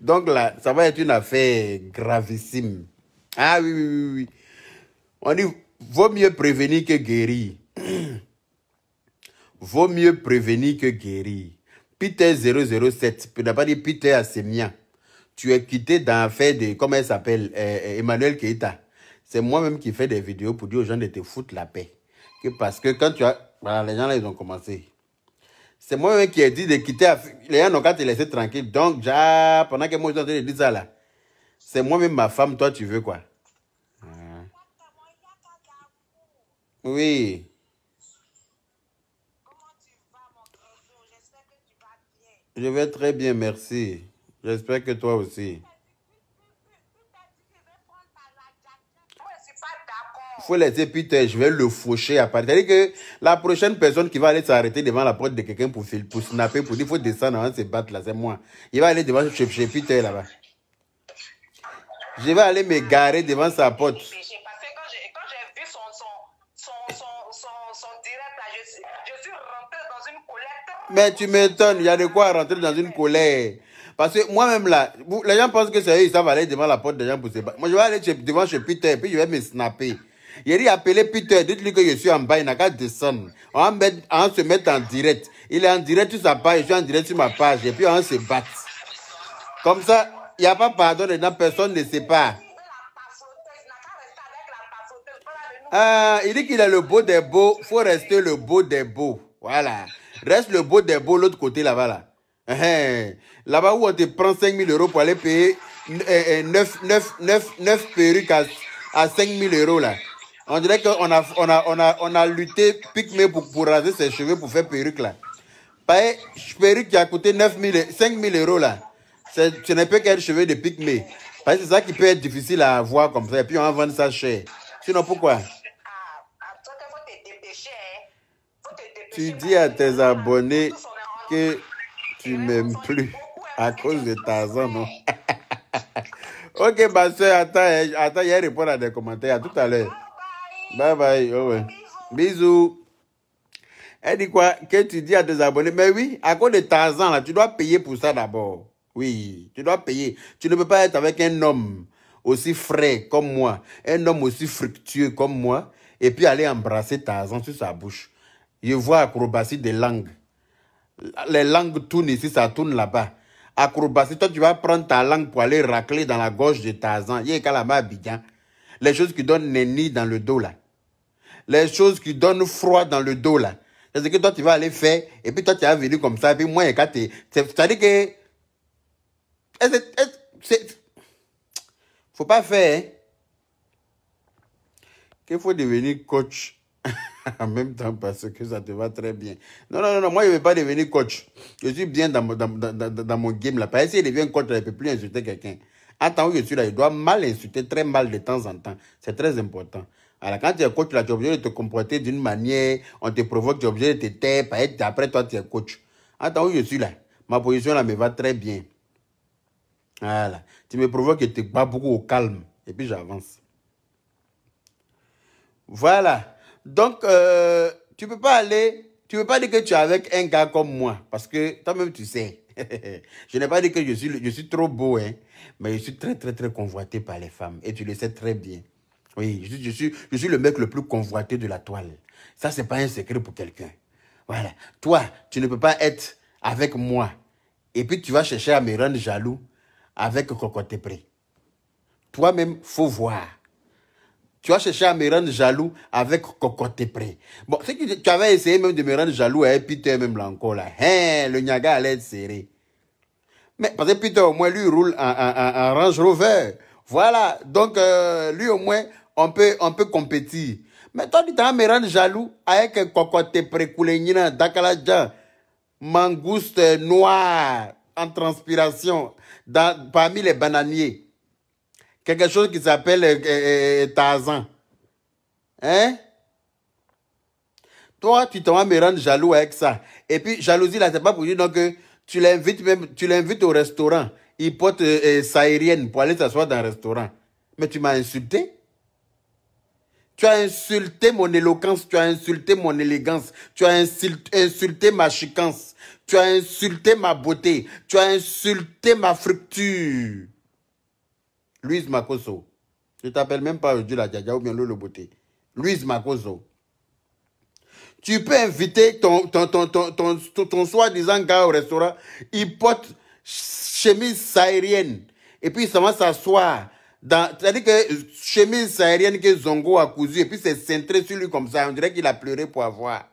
Donc là, ça va être une affaire gravissime. Ah oui, oui, oui, oui. On dit, vaut mieux prévenir que guérir. vaut mieux prévenir que guérir. Peter 007, n'as pas dit Peter miens Tu es quitté dans l'affaire de, comment elle s'appelle, euh, euh, Emmanuel Keita. C'est moi-même qui fais des vidéos pour dire aux gens de te foutre la paix que parce que quand tu as... Voilà, les gens là, ils ont commencé. C'est moi-même qui ai dit de quitter... Les gens n'ont qu'à te laisser tranquille. Donc, déjà, pendant que moi, je suis en dire ça là, c'est moi-même ma femme, toi, tu veux quoi Oui. Je vais très bien, merci. J'espère que toi aussi. faut laisser, Peter, je vais le faucher à partir. C'est-à-dire que la prochaine personne qui va aller s'arrêter devant la porte de quelqu'un pour, pour snapper, pour dire, faut descendre avant de se battre là, c'est moi. Il va aller devant chez, Peter là-bas. Je vais aller me garer devant sa porte. Mais tu m'étonnes, il y a de quoi rentrer dans une colère. Parce que moi-même là, les gens pensent que c'est eux, ils savent aller devant la porte des gens pour se battre. Moi, je vais aller devant chez Peter, puis je vais me snapper. Il a appelé Peter, dites-lui que je suis en bas, il n'a qu'à descendre. On va, se mettre en direct. Il est en direct sur sa page, je suis en direct sur ma page, et puis on se bat. Comme ça, il n'y a pas pardon dedans, personne ne sait pas. Ah, il dit qu'il est le beau des beaux, faut rester le beau des beaux. Voilà. Reste le beau des beaux, l'autre côté là-bas là. Eh, eh. Là-bas où on te prend 5000 euros pour aller payer 9, 9, 9, 9 perruques à, à 5000 euros là. On dirait qu'on a, on a, on a, on a lutté pique pour, pour raser ses cheveux, pour faire perruque là. Pareil, perruque qui a coûté 9 5 000 euros là. Ce n'est plus qu'un cheveu de pique Parce c'est ça qui peut être difficile à avoir comme ça. Et puis on vendre ça cher. Sinon pourquoi ah, ah, hein, Tu dis à tes abonnés que tu m'aimes plus à cause de ta zone. Ok, bah soeur, attends, hein, attends, il y a répondre à des commentaires. À tout à l'heure. Bye bye. ouais. Oh Bisous. Elle dit quoi Que tu dis à tes abonnés. Mais oui, à cause de Tarzan, là, tu dois payer pour ça d'abord. Oui, tu dois payer. Tu ne peux pas être avec un homme aussi frais comme moi, un homme aussi fructueux comme moi, et puis aller embrasser Tazan sur sa bouche. Je vois acrobatie des langues. Les langues tournent ici, ça tourne là-bas. Acrobatie, toi, tu vas prendre ta langue pour aller racler dans la gorge de Tarzan. Il est les choses qui donnent nenni dans le dos, là. Les choses qui donnent froid dans le dos, là. C'est à dire que toi, tu vas aller faire, et puis toi, tu vas venu comme ça, et puis moi, et C'est-à-dire que... C'est... Faut pas faire, hein. Qu'il faut devenir coach en même temps parce que ça te va très bien. Non, non, non, moi, je ne veux pas devenir coach. Je suis bien dans, mon, dans, dans, mon game là. Pas essayer de devenir coach, je ne peux plus insulter quelqu'un. Attends, où je suis là, je dois mal insulter, très mal de temps en temps. C'est très important. Alors, quand tu es coach, là, tu es obligé de te comporter d'une manière, on te provoque, tu es obligé de te taire, après toi, tu es coach. Attends, où je suis là. Ma position là me va très bien. Voilà. Tu me provoques et te bats beaucoup au calme. Et puis j'avance. Voilà. Donc, euh, tu ne peux pas aller, tu peux pas dire que tu es avec un gars comme moi. Parce que toi-même, tu sais. je n'ai pas dit que je suis, je suis trop beau. Hein mais je suis très, très, très convoité par les femmes. Et tu le sais très bien. Oui, je, je suis, je suis le mec le plus convoité de la toile. Ça, c'est pas un secret pour quelqu'un. Voilà. Toi, tu ne peux pas être avec moi. Et puis, tu vas chercher à me rendre jaloux avec Cocotépré. Toi-même, faut voir. Tu vas chercher à me rendre jaloux avec Cocotépré. Bon, tu avais essayé même de me rendre jaloux, et puis tu es même là encore là. Hein, le Niaga allait être serré. Mais parce que Peter, au moins, lui, il roule un un Range Rover. Voilà. Donc, euh, lui, au moins, on peut, compétir. Mais toi, tu t'en me rendre jaloux avec un cocotte précoulénina, dakalaja, mangouste noir en transpiration parmi les bananiers. Quelque chose qui s'appelle Tazan. Euh, euh, Tarzan. Hein? Toi, tu t'en me rendre jaloux avec ça. Et puis, jalousie, là, c'est pas pour dire donc que tu l'invites même, tu l'invites au restaurant. Il porte euh, euh, sa aérienne pour aller s'asseoir dans un restaurant. Mais tu m'as insulté. Tu as insulté mon éloquence, tu as insulté mon élégance, tu as insulté, ma chicance, tu as insulté ma beauté, tu as insulté ma fructure. Louise Makoso. Je t'appelle même pas aujourd'hui la Djadja ou bien le Beauté. Louise Makoso. Tu peux inviter ton, ton, ton, ton, ton, ton, soi-disant gars au restaurant, il porte chemise saérienne, et puis ça va s'asseoir. C'est-à-dire que chemise saérienne que Zongo a cousue, et puis c'est centré sur lui comme ça. On dirait qu'il a pleuré pour avoir.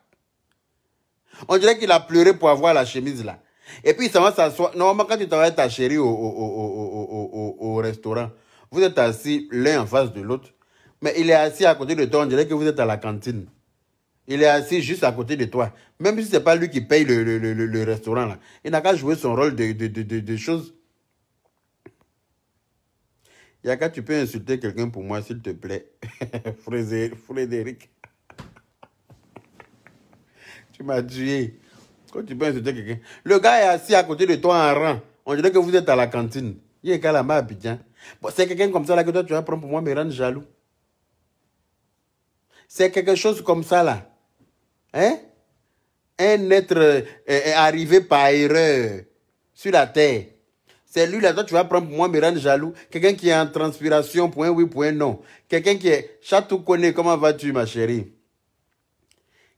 On dirait qu'il a pleuré pour avoir la chemise là. Et puis ça va s'asseoir. Normalement, quand tu travailles ta chérie au, au, restaurant, vous êtes assis l'un en face de l'autre, mais il est assis à côté de toi. On dirait que vous êtes à la cantine. Il est assis juste à côté de toi. Même si ce n'est pas lui qui paye le, le, le, restaurant, là. il n'a qu'à jouer son rôle de, de, de, de choses. Yaka, tu peux insulter quelqu'un pour moi, s'il te plaît. Frédéric. tu m'as tué. Quand tu peux insulter quelqu'un. Le gars est assis à côté de toi en rang. On dirait que vous êtes à la cantine. Il est calama à Abidjan. c'est quelqu'un comme ça là que toi tu vas prendre pour moi me rendre jaloux. C'est quelque chose comme ça là. Hein? Un être euh, est arrivé par erreur sur la terre. C'est lui là, toi tu vas prendre pour moi me rendre jaloux. Quelqu'un qui est en transpiration, point oui, point non. Quelqu'un qui est, chatou connaît, comment vas-tu ma chérie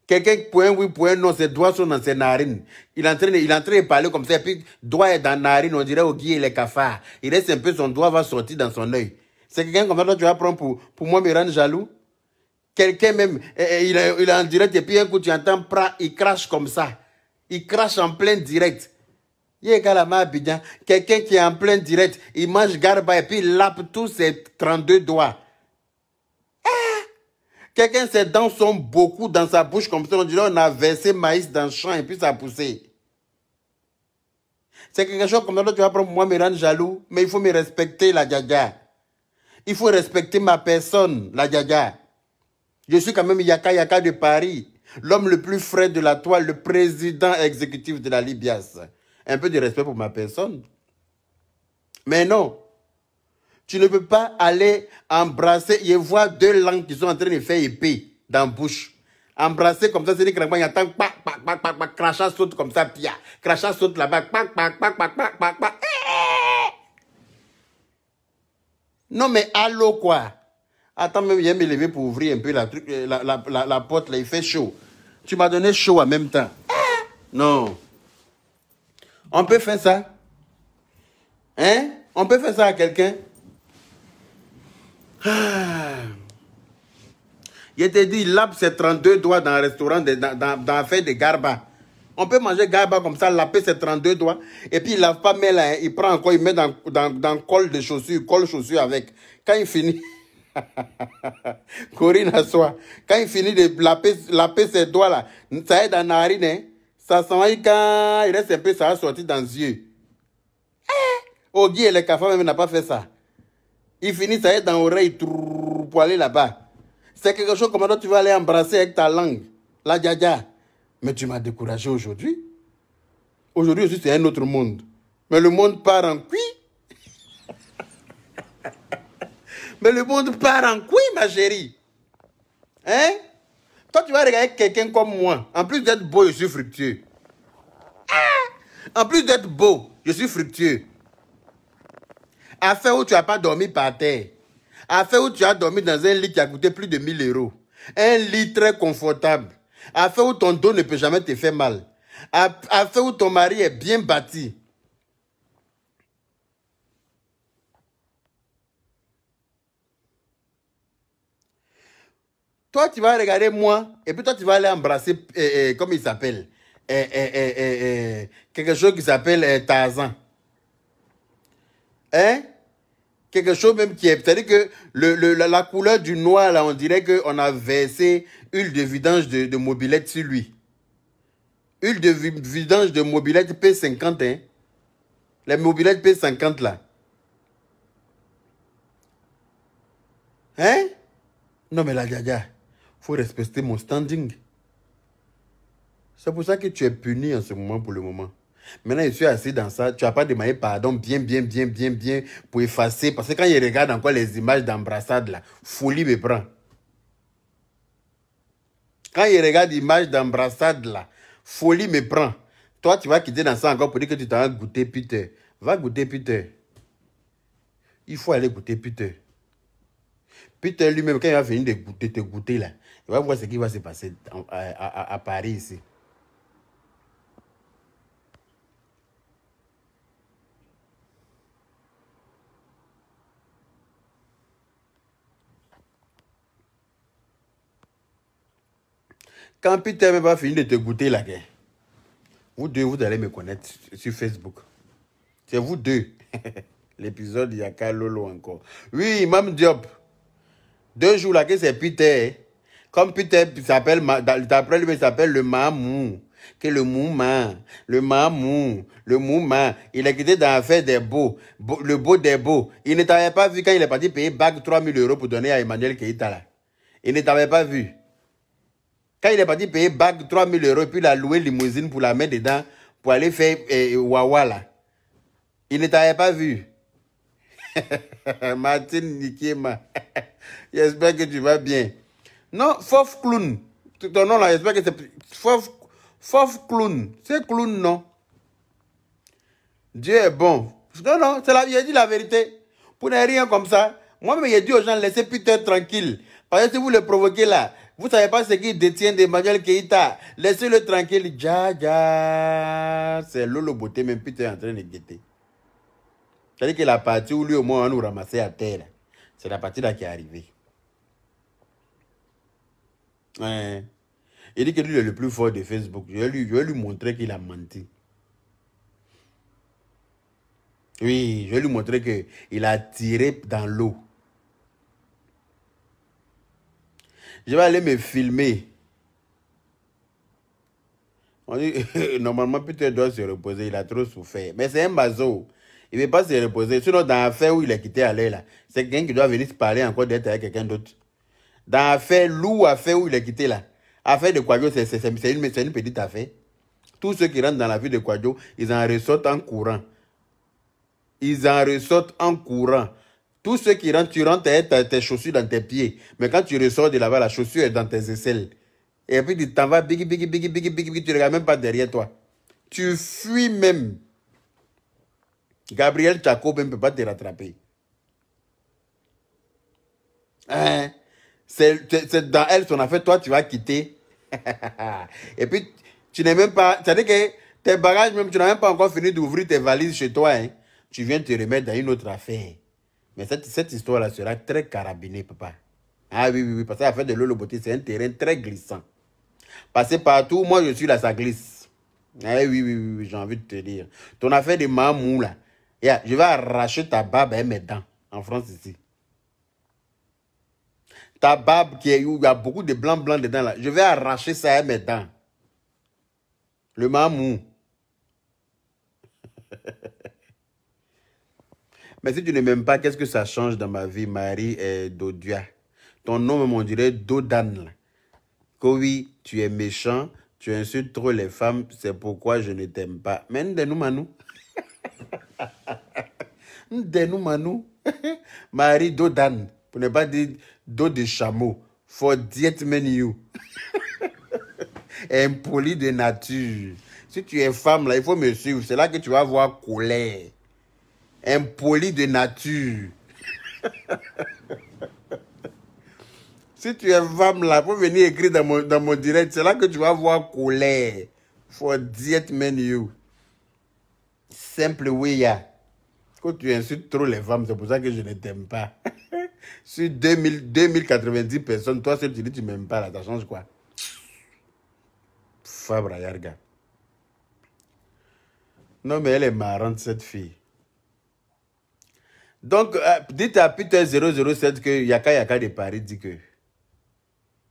Quelqu'un, point oui, point non, ses doigts sont dans ses narines. Il est en train, il de parler comme ça, et puis doigt est dans narine, on dirait au guillemets, les cafards. Il reste un peu, son doigt va sortir dans son œil. C'est quelqu'un comme ça, toi tu vas prendre pour, pour moi me rendre jaloux Quelqu'un même, eh, eh, il est, en direct et puis un coup tu entends, il crache comme ça. Il crache en plein direct. Quelqu'un qui est en plein direct, il mange garba et puis il lape tous ses 32 doigts. Ah! Quelqu'un, ses dents sont beaucoup dans sa bouche comme ça. On dirait on a versé maïs dans le champ et puis ça a poussé. C'est quelque chose comme ça, tu vas prendre moi me rendre jaloux, mais il faut me respecter, la gaga. Il faut respecter ma personne, la gaga. Je suis quand même Yaka Yaka de Paris, l'homme le plus frais de la toile, le président exécutif de la Libias. Un peu de respect pour ma personne. Mais non, tu ne peux pas aller embrasser et voir deux langues qui sont en train de faire épée dans la bouche. Embrasser comme ça, c'est des craquements, il entend pac, pac, saute comme ça, pia. Crachat saute là-bas, eh! Non mais allô quoi Attends, même, me lever pour ouvrir un peu euh, la, la, porte, là, il fait chaud. Tu m'as donné chaud en même temps. Non. On peut faire ça. Hein? On peut faire ça à quelqu'un. Ah. Il était te dit, l'app, c'est 32 doigts dans un restaurant, dans, dans, fête de garba. On peut manger garba comme ça, lapper ses 32 doigts. Et puis, il lave pas, mais hein. il prend encore, il met dans, dans, dans col de chaussures, col colle chaussures avec. Quand il finit. Corinne, soit Quand il finit de laper, laper ses doigts là, ça est dans la narine, hein. Ça sent quand il reste un peu, ça a sorti dans les yeux. Eh? Ogi et les même n'a pas fait ça. Il finit, ça est dans l'oreille pour aller là-bas. C'est quelque chose comme tu vas aller embrasser avec ta langue. La dja Mais tu m'as découragé aujourd'hui. Aujourd'hui aussi, c'est un autre monde. Mais le monde part en cuit. Mais le monde part en couille, ma chérie. Hein? Toi, tu vas regarder quelqu'un comme moi. En plus d'être beau, je suis fructueux. Ah! En plus d'être beau, je suis fructueux. fait où tu n'as pas dormi par terre. fait où tu as dormi dans un lit qui a coûté plus de 1000 euros. Un lit très confortable. fait où ton dos ne peut jamais te faire mal. fait où ton mari est bien bâti. Toi, tu vas regarder moi, et puis toi, tu vas aller embrasser, euh, euh, comme il s'appelle, euh, quelque chose qui s'appelle Tarzan. Hein? Quelque chose même qui est. C'est-à-dire que le, la, couleur du noir, là, on dirait qu'on a versé huile de vidange de, mobilette sur lui. Huile de vidange de mobilette P50, hein? Les mobilettes P50, là. Hein? Non, mais la Gaga faut respecter mon standing. C'est pour ça que tu es puni en ce moment pour le moment. Maintenant, je suis assis dans ça. Tu n'as pas demandé pardon bien, bien, bien, bien, bien pour effacer. Parce que quand il regarde encore les images d'embrassade, là, folie me prend. Quand il regarde l'image d'embrassade, là, folie me prend. Toi, tu vas quitter dans ça encore pour dire que tu t'en as goûté, putain. Va goûter, putain. Il faut aller goûter, putain. Putain, lui-même, quand il va venir de goûter, te goûter, là, on va voir ce qui va se passer à, Paris ici. Quand Peter va pas fini de te goûter la guerre, vous deux, vous allez me connaître sur Facebook. C'est vous deux. L'épisode, il y a Lolo encore. Oui, même Diop. Deux jours la guerre, c'est Peter. Hein. Comme Peter s'appelle, lui, il s'appelle le mamou. Que le Mouman, le mamou, le Mouman. il a quitté dans l'affaire des beaux, le beau des beaux. Il ne t'avait pas vu quand il est parti payer bague 3000 euros pour donner à Emmanuel Keïta Il ne t'avait pas vu. Quand il est parti payer bague 3000 euros, puis il a loué limousine pour la mettre dedans, pour aller faire eh, eh, Wawa Il ne t'avait pas vu. Martine Nikema. j'espère que tu vas bien. Non, fauf Clown. Ton nom là, j'espère que c'est. fauf Clown. C'est Clown, non Dieu est bon. Non, non, c'est la, a dit la vérité. Pour ne rien comme ça. Moi-même, j'ai dit aux gens, laissez Peter tranquille. Parce que si vous le provoquez là, vous savez pas ce qu'il détient d'Emmanuel Keïta. Laissez-le tranquille. Dja, ja. C'est Lolo Beauté, même Peter est en train de guetter. C'est-à-dire que la partie où lui, au moins, on nous ramassait à terre, c'est la partie là qui est arrivée. Il dit que lui est le plus fort de Facebook. Je vais lui, montrer qu'il a menti. Oui, je vais lui montrer qu'il a tiré dans l'eau. Je vais aller me filmer. On normalement, Peter doit se reposer, il a trop souffert. Mais c'est un bazo. Il ne veut pas se reposer. Sinon, dans l'affaire où il a quitté à là, c'est quelqu'un qui doit venir se parler encore d'être avec quelqu'un d'autre. Dans l'affaire Lou, affaire où il est quitté là. Affaire de Kwadjo, c'est une, une petite affaire. Tous ceux qui rentrent dans la ville de Kwadjo, ils en ressortent en courant. Ils en ressortent en courant. Tous ceux qui rentrent, tu rentres tes, tes chaussures dans tes pieds. Mais quand tu ressors de là-bas, la chaussure est dans tes aisselles. Et puis tu t'en vas, tu ne regardes même pas derrière toi. Tu fuis même. Gabriel Jacob ne peut pas te rattraper. Hein? C'est dans elle son affaire, toi tu vas quitter. Et puis, tu n'es même pas. cest à que tes bagages, même, tu n'as même pas encore fini d'ouvrir tes valises chez toi. Hein. Tu viens te remettre dans une autre affaire. Mais cette, cette histoire-là sera très carabinée, papa. Ah oui, oui, oui, parce que l'affaire de l'eau, beauté, c'est un terrain très glissant. Passer partout, moi je suis là, ça glisse. Ah oui, oui, oui, j'ai envie de te dire. Ton affaire de mamou, là, je vais arracher ta barbe et mes dents en France ici ta barbe qui a beaucoup de blanc blanc dedans là. Je vais arracher ça à mes dents. Le mamou. Mais si tu ne m'aimes pas, qu'est-ce que ça change dans ma vie, Marie et Dodia Ton nom, me dirait Dodan. Kowi, tu es méchant, tu insultes trop les femmes, c'est pourquoi je ne t'aime pas. Mais nous, Manou. Nous, Manou. Marie Dodan. On pas dit dos de chameau. For diet menu. Impoli de nature. Si tu es femme, là, il faut me suivre. C'est là que tu vas voir colère. Impoli de nature. si tu es femme, là, il faut venir écrire dans mon, dans mon direct. C'est là que tu vas voir colère. For diet menu. Simple oui, Quand tu insultes trop les femmes, c'est pour ça que je ne t'aime pas. sur 2090 personnes, toi seul, tu dis, tu m'aimes pas, là, ça change quoi Fabra Yarga. Non, mais elle est marrante, cette fille. Donc, dit euh, dites à Peter 007 que Yaka Yaka de Paris dit que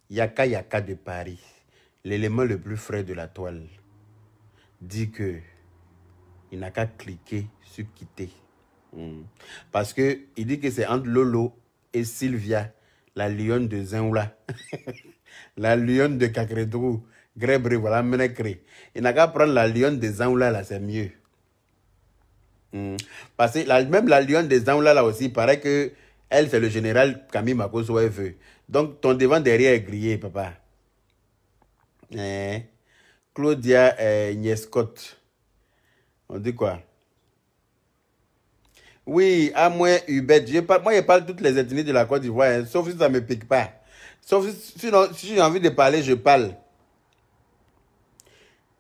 Yaka Yaka de Paris, l'élément le plus frais de la toile, dit que il n'a qu'à cliquer sur quitter. Mm. Parce que il dit que c'est entre Lolo et Sylvia, la lionne de là. la lionne de Kakredou, Grébré, voilà, menacré. Il n'a qu'à prendre la lionne de Zenoula, là, c'est mieux. Hmm. Parce que même la lionne de Zenoula, là aussi, paraît que elle, c'est le général Camille Makoso, veut. Donc, ton devant derrière est grillé, papa. Eh? Claudia eh, On dit quoi oui, à moi, Hubert. moi, je parle toutes les ethnies de la Côte d'Ivoire, hein, sauf si ça ne me pique pas. Sauf si, j'ai envie de parler, je parle.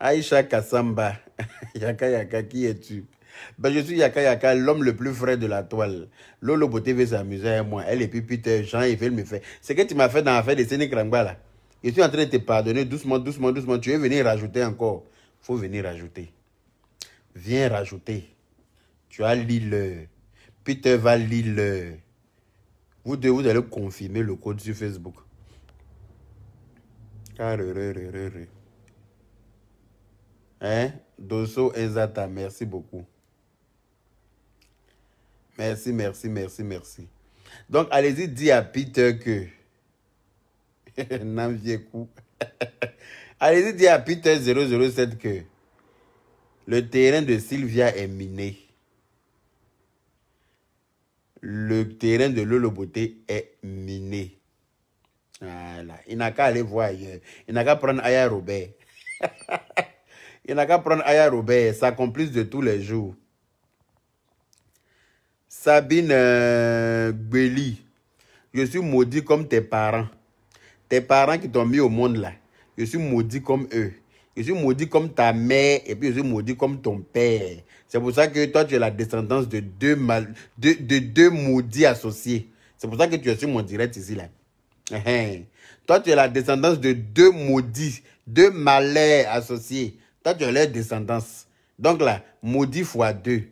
Aïcha Kassamba, Yaka Yaka, qui es-tu ben, Je suis Yaka Yaka, l'homme le plus frais de la toile. Lolo Beauté veut s'amuser à moi. Elle est Pipite, Jean, ils veulent me faire. Ce que tu m'as fait dans l'affaire de Séné là. Je suis en train de te pardonner doucement, doucement, doucement. Tu veux venir rajouter encore. faut venir rajouter. Viens rajouter. Tu as l'île. Peter va lire. Vous devez vous allez confirmer le code sur Facebook. Ah, hein? Dosso Ezata, merci beaucoup. Merci, merci, merci, merci. Donc, allez-y, dis à Peter que... coup. allez-y, dis à Peter 007 que... Le terrain de Sylvia est miné le terrain de Lolo Beauté est miné. Voilà. Il n'a qu'à aller voir ailleurs. Il n'a qu'à prendre Aya Robert. Il n'a qu'à prendre Aya Robert, sa complice de tous les jours. Sabine euh, je suis maudit comme tes parents. Tes parents qui t'ont mis au monde là, je suis maudit comme eux. Je suis maudit comme ta mère et puis je suis maudit comme ton père. C'est pour ça que toi, tu es la descendance de deux, mal, de, deux maudits associés. C'est pour ça que tu es sur mon direct ici, hein, hein. Toi, tu es la descendance de deux maudits, deux malheurs associés. Toi, tu es leur descendance. Donc là, maudit fois deux.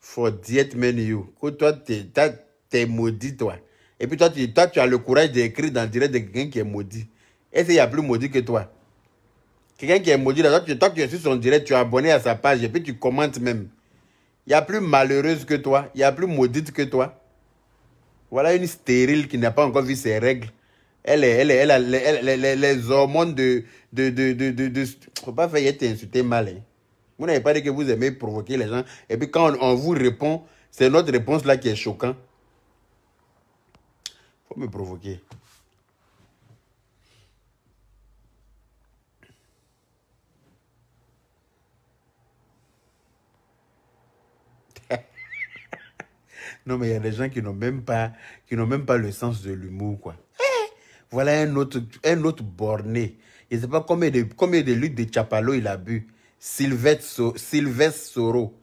For diet menu. Que toi, t'es maudit, toi. Et puis toi tu, toi, tu as le courage d'écrire dans le direct de quelqu'un qui est maudit. Est-ce qu'il y a plus maudit que toi Quelqu'un qui est maudit, toi, tu, tu es sur son direct, tu es abonné à sa page et puis tu commentes même. Il y a plus malheureuse que toi, il y a plus maudite que toi. Voilà une stérile qui n'a pas encore vu ses règles. Elle, est, elle, elle a les, les, hormones de... de, de, de, de, Faut pas faire insulté mal. Hein. Vous n'avez pas dit que vous aimez provoquer les gens. Et puis quand on, vous répond, c'est notre réponse là qui est choquant. Faut me provoquer. Non, mais il y a des gens qui n'ont même pas, qui n'ont même pas le sens de l'humour, quoi. Eh, voilà un autre, un autre borné. Je ne sais pas combien de, combien de luttes de Chapalo il a bu. Sylvestre, Soro.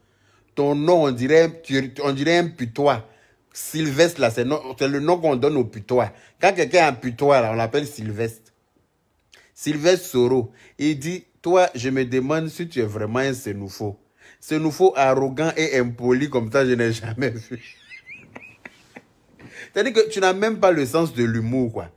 Ton nom, on dirait, on dirait un putois. Sylvestre, là, c'est le nom qu'on donne au putois. Quand quelqu'un est un putois, on l'appelle Sylvestre. Sylvestre Soro. Il dit, toi, je me demande si tu es vraiment un sénoufo. Ce nouveau arrogant et impoli comme ça, je n'ai jamais vu. C'est-à-dire que tu n'as même pas le sens de l'humour, quoi.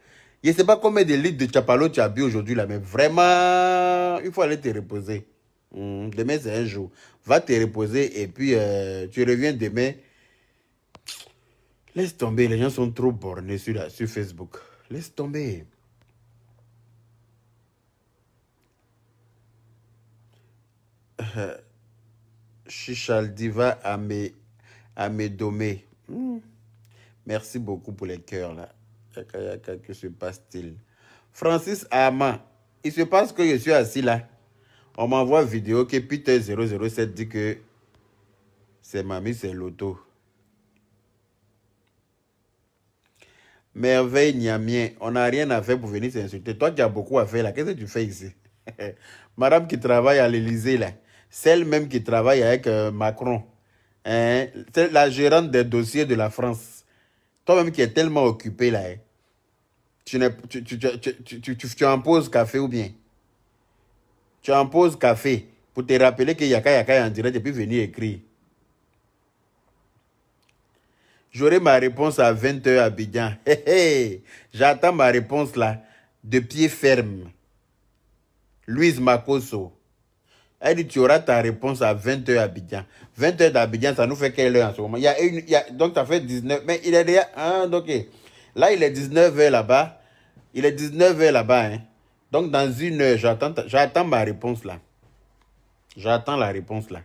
Je ne sais pas combien de litres de chapalot tu as bu aujourd'hui, là, mais vraiment, il faut aller te reposer. Hmm, demain, c'est un jour. Va te reposer et puis euh, tu reviens demain. Laisse tomber, les gens sont trop bornés sur, sur Facebook. Laisse tomber. Euh, Chichaldiva à mes domés. Hmm. Merci beaucoup pour les cœurs, là. a que se passe-t-il Francis Ama, il se passe que je suis assis là. On m'envoie vidéo que Peter 007 dit que c'est mamie, c'est l'auto. Merveille Niamien, on n'a rien à faire pour venir s'insulter. Toi qui as beaucoup à faire là, qu'est-ce que tu fais ici Madame qui travaille à l'Elysée là, celle même qui travaille avec euh, Macron, hein, la gérante des dossiers de la France, toi-même qui es tellement occupé là, hein. tu, tu, tu, en poses café ou bien Tu en poses café pour te rappeler que Yaka Yaka est en direct et puis venir écrire. J'aurai ma réponse à 20h à Abidjan. J'attends ma réponse là, de pied ferme. Louise Makoso. Elle dit, tu auras ta réponse à 20h à Abidjan. 20h d'Abidjan, ça nous fait quelle heure en ce moment il y a Donc, ça fait 19. Mais il est déjà... donc, là, il est 19h là-bas. Il est 19h là-bas. Hein. Donc, dans une heure, j'attends ma réponse là. J'attends la réponse là.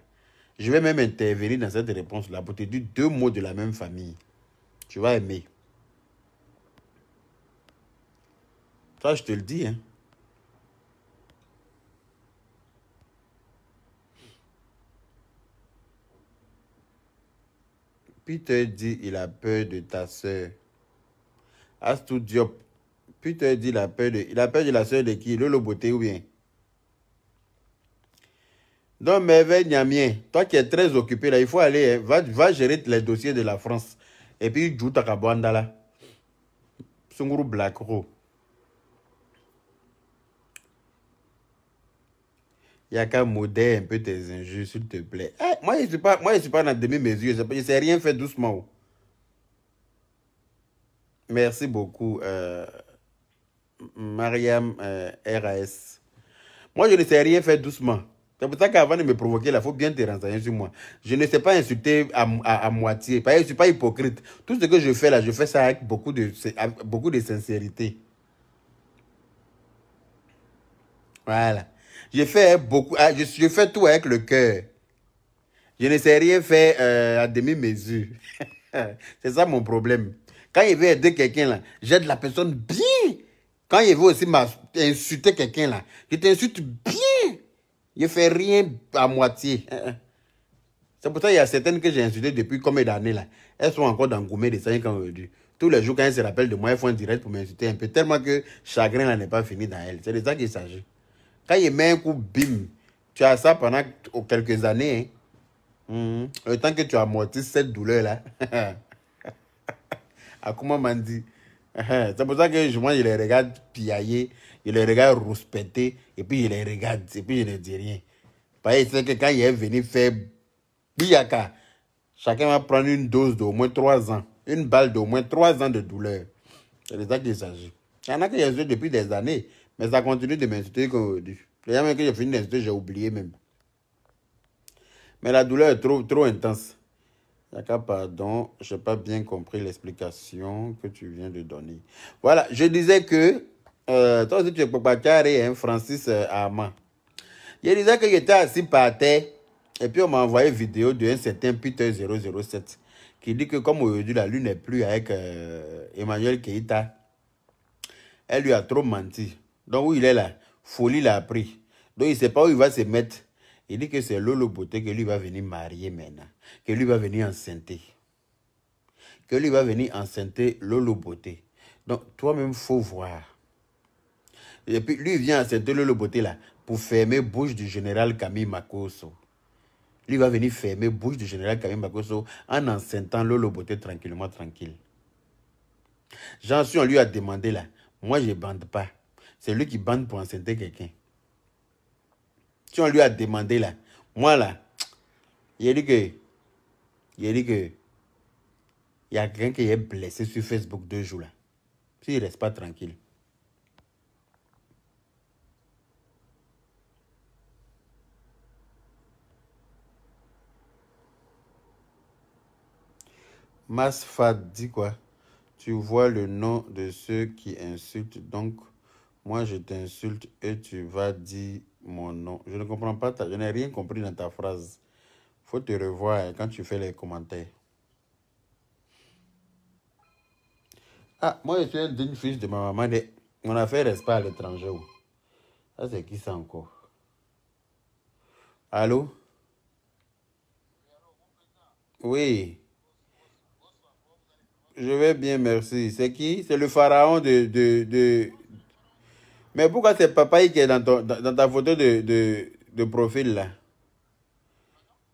Je vais même intervenir dans cette réponse là pour te dire deux mots de la même famille. Tu vas aimer. Ça, je te le dis. Hein. Peter dit il a peur de ta sœur. Astou Diop. Peter dit il a peur de. Il a peur de la sœur de qui Le Beauté ou bien Donc, merveille Niamien, toi qui es très occupé là, il faut aller. Hein, va, va gérer les dossiers de la France. Et puis, joue ta là. Sunguru Blackro. Il n'y a qu'à modérer un peu tes injures, s'il te plaît. Eh, moi, je ne suis, pas, moi, je suis pas dans demi-mesure. Je ne sais rien faire doucement. Merci beaucoup, euh, Mariam euh, RAS. Moi, je ne sais rien faire doucement. C'est pour ça qu'avant de me provoquer, il faut bien te renseigner sur moi. Je ne sais pas insulter à, à, moitié. je ne suis pas hypocrite. Tout ce que je fais là, je fais ça avec beaucoup de, avec beaucoup de sincérité. Voilà. Je fait beaucoup, ah, je, fais tout avec le cœur. Je ne sais rien faire euh, à demi-mesure. c'est ça mon problème. Quand je veux aider quelqu'un là, j'aide la personne bien. Quand je veux aussi m'insulter quelqu'un là, je t'insulte bien. Je fais rien à moitié. C'est pour ça qu'il y a certaines que j'ai insultées depuis combien d'années là. Elles sont encore dans Gourmet des aujourd'hui. Tous les jours, quand elles se rappellent de moi, elles font un direct pour m'insulter un peu. Tellement que chagrin là n'est pas fini dans elles. C'est de ça qu'il s'agit. Quand il met un coup, bim, tu as ça pendant quelques années. Hein. Mhm. Le temps que tu amortis cette douleur-là. comment m'en dit C'est pour ça que moi, je les regarde piailler, je les regarde rouspéter, et puis je les regarde, et puis je ne dis rien. Par exemple, que quand il est venu faire biaka, chacun va prendre une dose d'au moins 3 ans, une balle d'au moins 3 ans de douleur. C'est de ça qu'il s'agit. Il y en a qui les depuis des années. Mais ça continue de m'insulter comme aujourd'hui. Les gens que j'ai fini d'insulter, j'ai oublié même. Mais la douleur est trop, trop intense. Yaka, pardon, je n'ai pas bien compris l'explication que tu viens de donner. Voilà, je disais que, euh, toi aussi tu es papa et hein, Francis euh, Armand. Je disais que j'étais assis par terre et puis on m'a envoyé une vidéo d'un certain Peter 007 qui dit que comme aujourd'hui la lune n'est plus avec euh, Emmanuel Keita, elle lui a trop menti. Donc où il est là, folie l'a appris. Donc il ne sait pas où il va se mettre. Il dit que c'est Lolo Beauté que lui va venir marier maintenant. Que lui va venir enceinte. Que lui va venir enceinte Lolo Beauté. Donc toi-même, faut voir. Et puis lui vient enceinte Lolo Beauté là pour fermer bouche du général Camille Makoso. Lui va venir fermer bouche du général Camille Makoso en enceintant Lolo Beauté tranquillement, tranquille. J'en suis on lui a demandé là, moi je ne bande pas. C'est lui qui bande pour insulter quelqu'un. Si on lui a demandé là, moi là, il a dit que, il a dit que, il y a quelqu'un qui est blessé sur Facebook deux jours là. S'il ne reste pas tranquille. Masfad dit quoi Tu vois le nom de ceux qui insultent, donc moi, je t'insulte et tu vas dire mon nom. Je ne comprends pas ta... Je n'ai rien compris dans ta phrase. Faut te revoir quand tu fais les commentaires. Ah, moi, je suis un digne fils de ma maman. De... Mon affaire reste pas à l'étranger. Oh. Ça, c'est qui ça encore Allô Oui. Je vais bien, merci. C'est qui C'est le pharaon de, de, mais pourquoi c'est Papaye qui est dans, ton, dans, ta photo de, de, de, profil là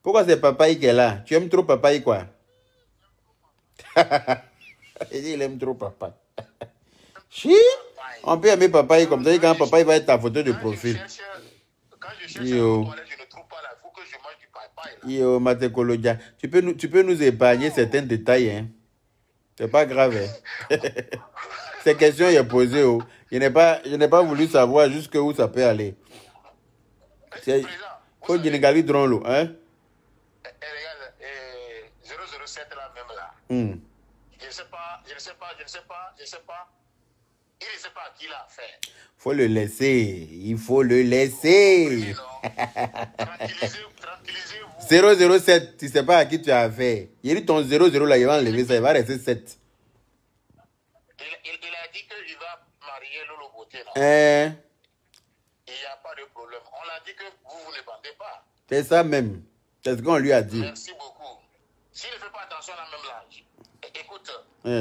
Pourquoi c'est Papaye qui est là Tu aimes trop Papaye quoi Il dit il aime trop papaye. si On peut aimer Papaye comme ça, quand Papaye va être ta photo de profil. Quand je cherche, Yo. je ne trouve pas là. Il que je mange du papaye. Là. Yo, Matekolodia, tu peux nous, tu peux nous épargner certains détails. Hein. C'est pas grave. Hein. Ces questions, il est posé. Oh. Je n'ai pas, je n'ai pas voulu savoir jusqu'où ça peut aller. C'est faut Génégali Dronlo, hein? Et, et regarde, eh, 007 eh, eh, là même là. Mm. Je ne sais pas, je ne sais pas, je ne sais pas, je ne sais pas. Il ne sait pas qui l'a fait. Faut le laisser, il faut le laisser. Tranquillisez-vous. 007, tu ne sais pas à qui tu as affaire. Il dit ton 00 là, il va enlever ça, il va rester 7. Il, il, il a eh. Il n'y a pas de problème. On l'a dit que vous, ne vendez pas. C'est ça même. C'est ce qu'on lui a dit. Merci beaucoup. S'il ne fait pas attention à la même l'âge, écoute, eh. Et,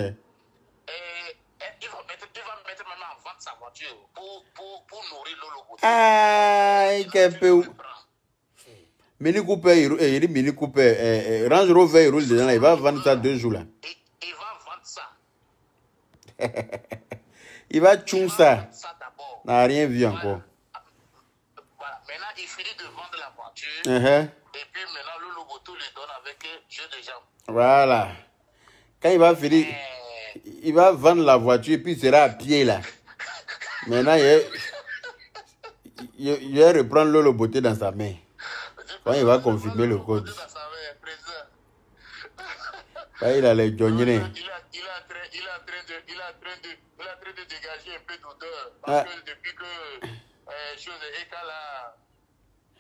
eh, et, eh, il, va mettre, il va mettre maintenant en vente sa voiture pour, pour, pour nourrir le Ah, il est peu. Mini Cooper, eh, il dit Mini Cooper, eh, Range Rover, il roule dedans, il va vendre ça deux jours là. Il, il va vendre ça. Il va tchoum ça. N'a rien vu voilà. encore. Voilà. Maintenant, il finit de vendre la voiture. Uh-huh. Et puis maintenant, le Loboto le donne avec un jeu de jambes. Voilà. Quand il va finir, eh. il va vendre la voiture et puis il sera à pied là. maintenant, il, il, va reprendre le Boto dans sa main. Quand il va confirmer le code. Quand il a les joigner. Il est en train de il est en train de dégager un peu d'odeur. Parce ah. que depuis que euh, Chose Eka là,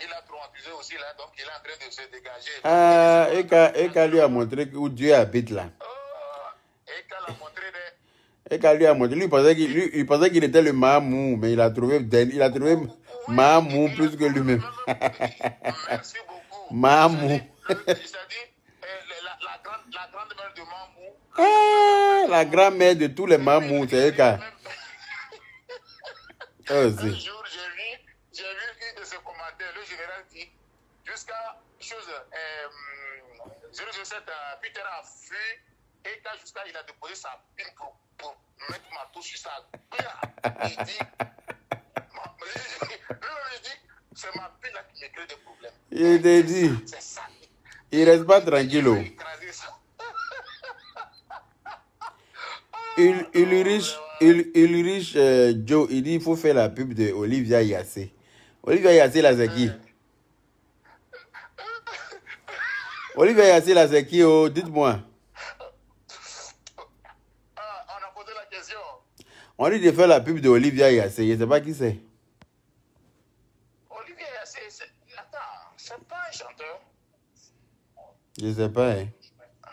il a trop traumatisé aussi là, donc il est en train de se dégager. Ah, Eka, lui a montré où Dieu habite là. Oh, lui a montré lui a montré, lui il pensait qu'il était le mamou. mais il a trouvé, il a trouvé oh, mamou plus que lui-même. Merci beaucoup. C'est-à-dire, euh, la, grande, mère de mamou. Ah, la grand-mère de tous les mammouths, c'est elle oh, Un jour, j'ai vu, j'ai vu une de ses commentaires, le général dit, jusqu'à chose, euh, 007, euh, Peter a fui, et quand jusqu'à il a déposé sa pine pour, mettre ma touche sur sa il dit, c'est ma pile qui me crée des problèmes. Il te dit, il reste pas tranquille. Oh. il, il riche, euh, Joe, il dit il faut faire la pub de Olivia Yassé. Olivia Yassé, là, c'est qui euh. Olivia Yassé, là, c'est qui oh, Dites-moi. Ah, on a posé la question. On dit de faire la pub de Olivia Yassé. Je ne sais pas qui c'est. Olivia Yassé, c'est... Attends, c'est pas un chanteur Je ne sais pas. Hein. Ah.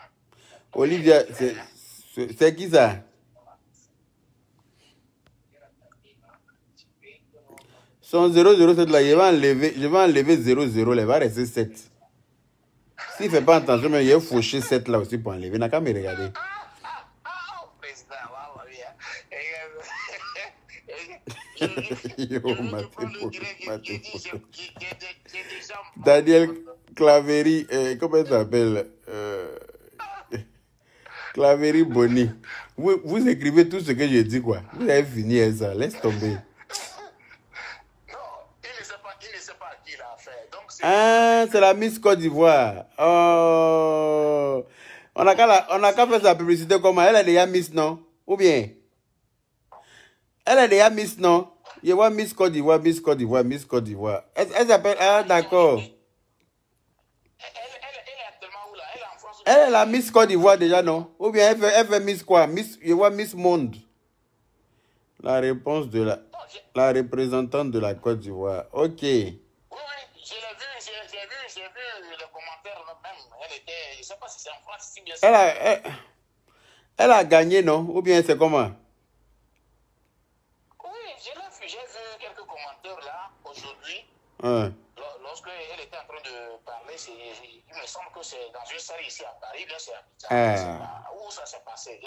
Olivia, c'est qui ça Son 007 là, je vais enlever, je vais enlever 00 là, il va rester 7. S'il ne fait pas attention, mais il a fauché 7 là aussi pour enlever. N'a qu'à me Daniel Claveri, euh, comment il s'appelle euh, Claveri Boni. Vous, vous écrivez tout ce que je dis, quoi. Vous avez fini ça, laisse tomber. Ah, c'est la Miss Côte d'Ivoire. Oh. On n'a qu'à faire sa publicité comment Elle est déjà Miss, non Ou bien Elle est déjà Miss, non Je vois Miss Côte d'Ivoire, Miss Côte d'Ivoire, Miss Côte d'Ivoire. Elle, elle s'appelle... Ah, d'accord. Elle est la Miss Côte d'Ivoire déjà, non Ou bien elle fait, elle Miss quoi Miss, Je vois Miss Monde. La réponse de la, la représentante de la Côte d'Ivoire. Ok. sais pas si c'est en France, si bien elle a, elle, a gagné, non Ou bien c'est comment Oui, J'ai vu quelques commentaires là, aujourd'hui. Ouais. Lorsque elle était en train de parler, il me semble que c'est dans une salle ici à Paris, là, c'est ah. Où ça s'est passé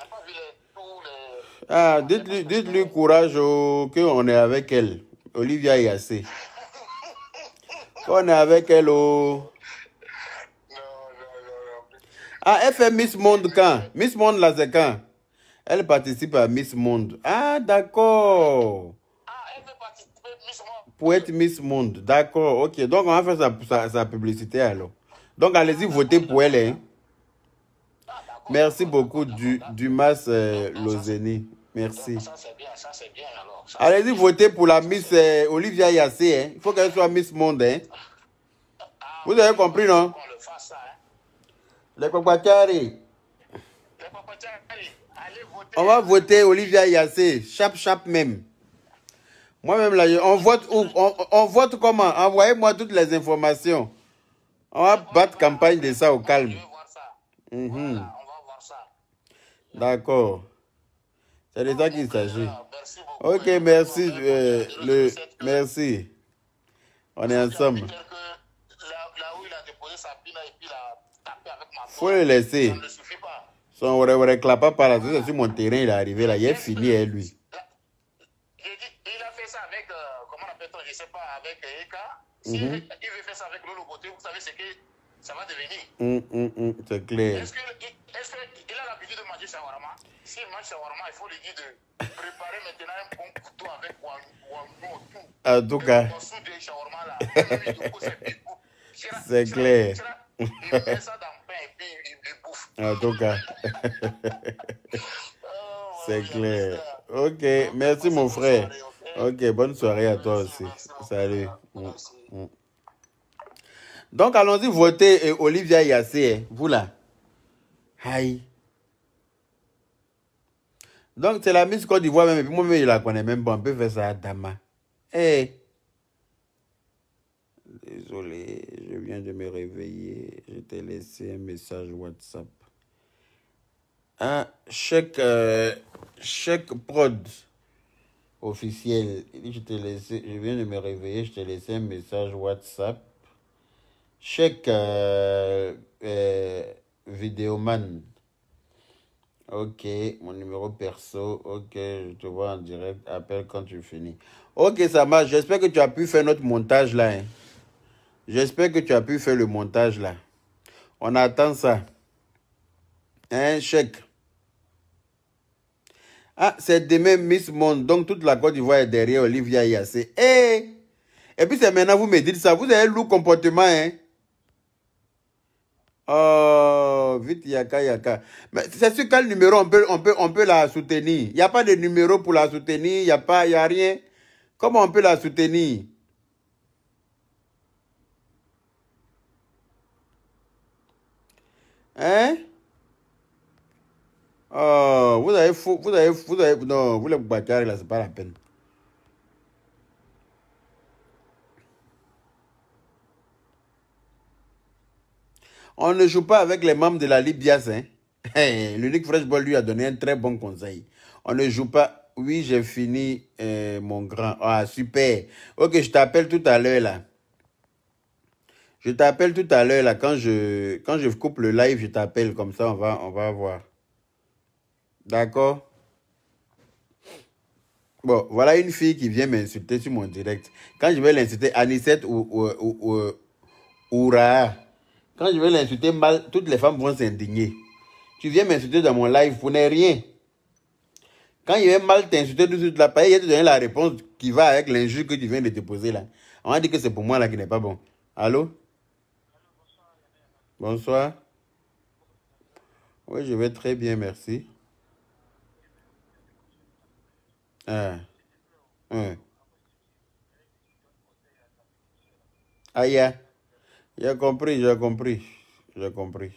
Ah, dites-lui dites courage oh, qu'on est avec elle, Olivia Yassé. On est avec elle, oh. Ah, elle fait Miss Monde quand Miss Monde, là, c'est quand Elle participe à Miss Monde. Ah, d'accord. Ah, elle veut participer à Miss Monde. Pour être Miss Monde, d'accord, ok. Donc, on va faire sa, sa, publicité alors. Donc, allez-y, votez pour elle. Hein. Merci beaucoup, du, Dumas euh, Lozeni. Merci. Ça, Ça, c'est c'est bien. bien, alors. Allez-y, votez pour la Miss euh, Olivia Yassé. Hein. Il faut qu'elle soit Miss Monde. Hein. Vous avez compris, non? On va voter Olivia Yassé, Chape-chape même. Moi-même là, on vote on, vote comment Envoyez-moi toutes les informations. On va battre campagne de ça au calme. va voir ça. D'accord. C'est de ça qu'il s'agit. Ok, merci. Euh, le, merci. On est ensemble. Là où il a déposé et puis là faut le laisser. ne pas Son pas par là, c'est sur mon terrain, il est arrivé là, il est fini, hein, lui. Il a fait ça avec, euh, comment on appelle t je ne sais pas, avec euh, Eka. si mm-hmm. il veut faire ça avec le côté, vous savez ce que ça va devenir. Mm, mm, mm, c'est clair. Est-ce qu'il a l'habitude de manger shawarma S'il mange shawarma, il faut lui dire de préparer maintenant un bon couteau avec Wango En tout cas. C'est clair. Il fait ça dans en tout cas. C'est clair. Ok, merci mon frère. Ok, bonne soirée à toi aussi. Salut. Mm, mm. Donc allons-y voter euh, Olivia Yassé, hein. vous là. Aïe. Donc c'est la Miss Côte d'Ivoire même, moi-même je la connais même pas, on peut faire ça à Dama. Eh. Désolé viens de me réveiller. Je t'ai laissé un message WhatsApp. Ah, check euh, check prod officiel. Je, t'ai laissé, je viens de me réveiller, je t'ai laissé un message WhatsApp. Check euh, euh, Vidéoman. Ok, mon numéro perso. Ok, je te vois en direct. Appelle quand tu finis. Ok, ça marche. J'espère que tu as pu faire notre montage là. Hein. J'espère que tu as pu faire le montage là. On attend ça. Un chèque. Ah, c'est demain Miss Monde. Donc toute la Côte d'Ivoire est derrière Olivia Yassé. Hey! Eh! Et puis c'est maintenant, vous me dites ça. Vous avez un lourd comportement, hein? Oh, vite, Yaka, Yaka. Mais c'est sur quel numéro on peut, on peut, la soutenir? Il n'y a pas de numéro pour la soutenir, il a pas, il n'y a rien. Comment on peut la soutenir? Hein? Oh, vous avez fou, vous avez, vous avez, non, vous les là, c'est pas la peine. On ne joue pas avec les membres de la Libias, hein. eh, L'unique freshball lui a donné un très bon conseil. On ne joue pas. Oui, j'ai fini euh, mon grand. Ah, super. Ok, je t'appelle tout à l'heure là. Je t'appelle tout à l'heure, là, quand je, quand je coupe le live, je t'appelle, comme ça, on va, on va voir. D'accord Bon, voilà une fille qui vient m'insulter sur mon direct. Quand je vais l'insulter, Anissette ou, ou, ou, quand je vais l'insulter mal, toutes les femmes vont s'indigner. Tu viens m'insulter dans mon live vous n'êtes rien. Quand il vais mal t'insulter tout de suite, la il il te la réponse qui va avec l'injure que tu viens de te poser là. On va dire que c'est pour moi là qui n'est pas bon. Allô? Bonsoir. Oui, je vais très bien, merci. Ah, ah yeah. J'ai compris, j'ai compris. J'ai compris.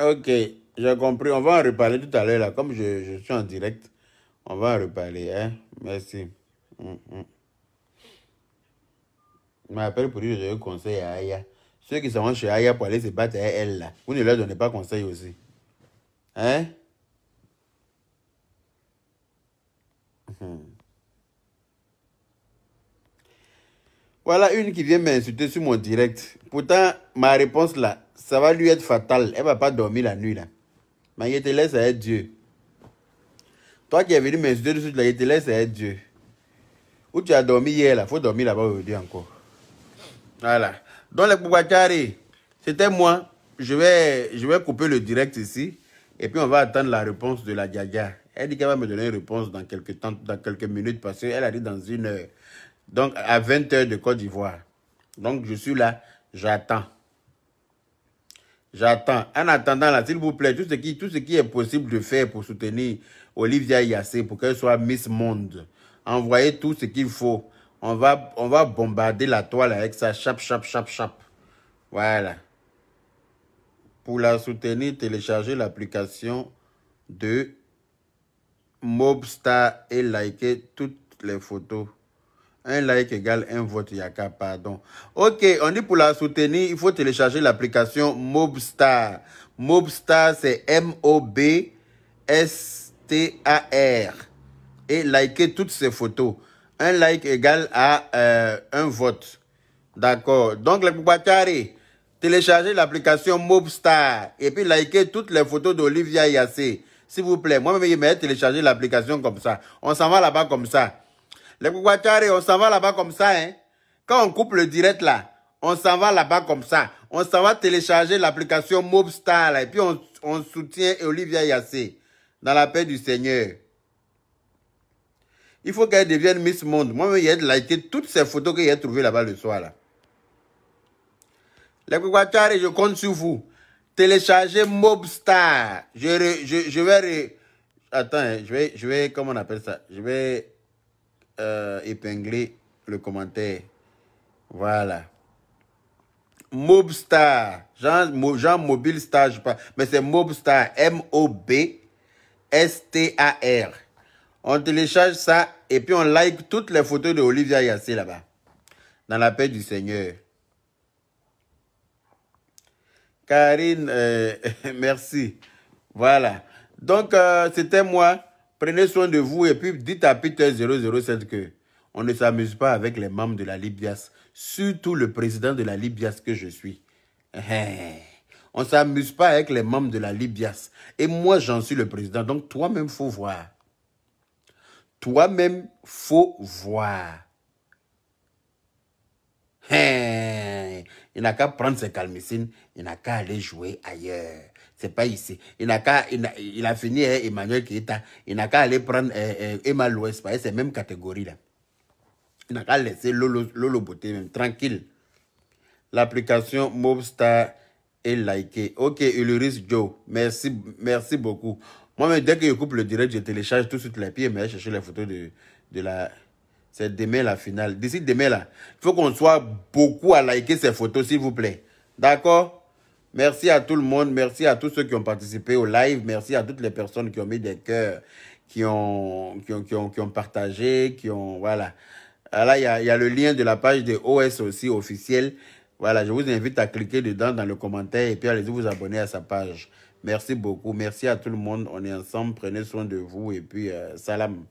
Ok, j'ai compris. On va en reparler tout à l'heure, là. Comme je, suis en direct, on va en reparler, hein. Merci. Mm, mm. Je m'appelle pour lui donner conseil à Aya. Ceux qui sont chez Aya pour aller se battre à elle, là, vous ne leur donnez pas conseil aussi. Hein? Hmm. Voilà une qui vient m'insulter sur mon direct. Pourtant, ma réponse là, ça va lui être fatal. Elle va pas dormir la nuit là. Mais il te laisse à être Dieu. Toi qui es venu m'insulter dessus, il te laisse à être Dieu. Où tu as dormi hier là, faut dormir là-bas aujourd'hui encore. Voilà. Donc les c'était moi. Je vais, je vais couper le direct ici. Et puis on va attendre la réponse de la gaga. Elle dit qu'elle va me donner une réponse dans quelques, temps, dans quelques minutes parce qu'elle arrive dans une heure. Donc à 20 h de Côte d'Ivoire. Donc je suis là, j'attends. J'attends. En attendant là, s'il vous plaît, tout ce, qui, tout ce qui est possible de faire pour soutenir Olivia Yassé, pour qu'elle soit Miss Monde, envoyez tout ce qu'il faut. On va, on va bombarder la toile avec ça. Chap, chap, chap, chap. Voilà. Pour la soutenir, téléchargez l'application de Mobstar et likez toutes les photos. Un like égale un vote, Yaka, pardon. Ok, on dit pour la soutenir, il faut télécharger l'application Mobstar. Mobstar, c'est M-O-B-S-T-A-R. Et likez toutes ces photos. Un like égale à euh, un vote. D'accord. Donc, les Boubachari, téléchargez l'application Mobstar et puis likez toutes les photos d'Olivia Yassé. S'il vous plaît, moi-même, je vais télécharger l'application comme ça. On s'en va là-bas comme ça. Les Boubachari, on s'en va là-bas comme ça. Hein? Quand on coupe le direct là, on s'en va là-bas comme ça. On s'en va télécharger l'application Mobstar là, et puis on, on soutient Olivia Yassé dans la paix du Seigneur. Il faut qu'elle devienne Miss Monde. Moi-même, j'ai liké toutes ces photos que a trouvées là-bas le soir. Là. Les Kouachari, je compte sur vous. Téléchargez Mobstar. Je, vais... Attends, hein, je vais, je vais... Comment on appelle ça Je vais euh, épingler le commentaire. Voilà. Mobstar. Jean, Jean Mobile Star, je parle. Mais c'est Mobstar. M-O-B-S-T-A-R. On télécharge ça et puis on like toutes les photos de Olivia Yassé là-bas. Dans la paix du Seigneur. Karine, euh, merci. Voilà. Donc, euh, c'était moi. Prenez soin de vous et puis dites à Peter 007 que on ne s'amuse pas avec les membres de la Libias, surtout le président de la Libyas que je suis. On ne s'amuse pas avec les membres de la Libias. Et moi, j'en suis le président. Donc, toi-même, faut voir. Toi-même, faut voir. Hein? il n'a qu'à prendre ses calmicines, il n'a qu'à aller jouer ailleurs. C'est pas ici. Il n'a qu'à, il, a fini hein, Emmanuel Kita. Il n'a qu'à aller prendre euh, euh Emma Louest, c'est même catégorie là. Il n'a qu'à laisser Lolo, Lolo Beauté tranquille. L'application Mobstar est likée. Ok, Uluris Joe, merci, merci beaucoup. Moi, dès que je coupe le direct, je télécharge tout de suite les pieds, mais je chercher les photos de, la. C'est demain la finale. D'ici demain là, il faut qu'on soit beaucoup à liker ces photos, s'il vous plaît. D'accord Merci à tout le monde. Merci à tous ceux qui ont participé au live. Merci à toutes les personnes qui ont mis des cœurs, qui ont, qui ont, partagé, qui ont. Voilà. Ah, là, il y a, le lien de la page de OS aussi officielle. Voilà, je vous invite à cliquer dedans dans le commentaire et puis allez vous abonner à sa page. Merci beaucoup. Merci à tout le monde. On est ensemble. Prenez soin de vous. Et puis, euh, salam.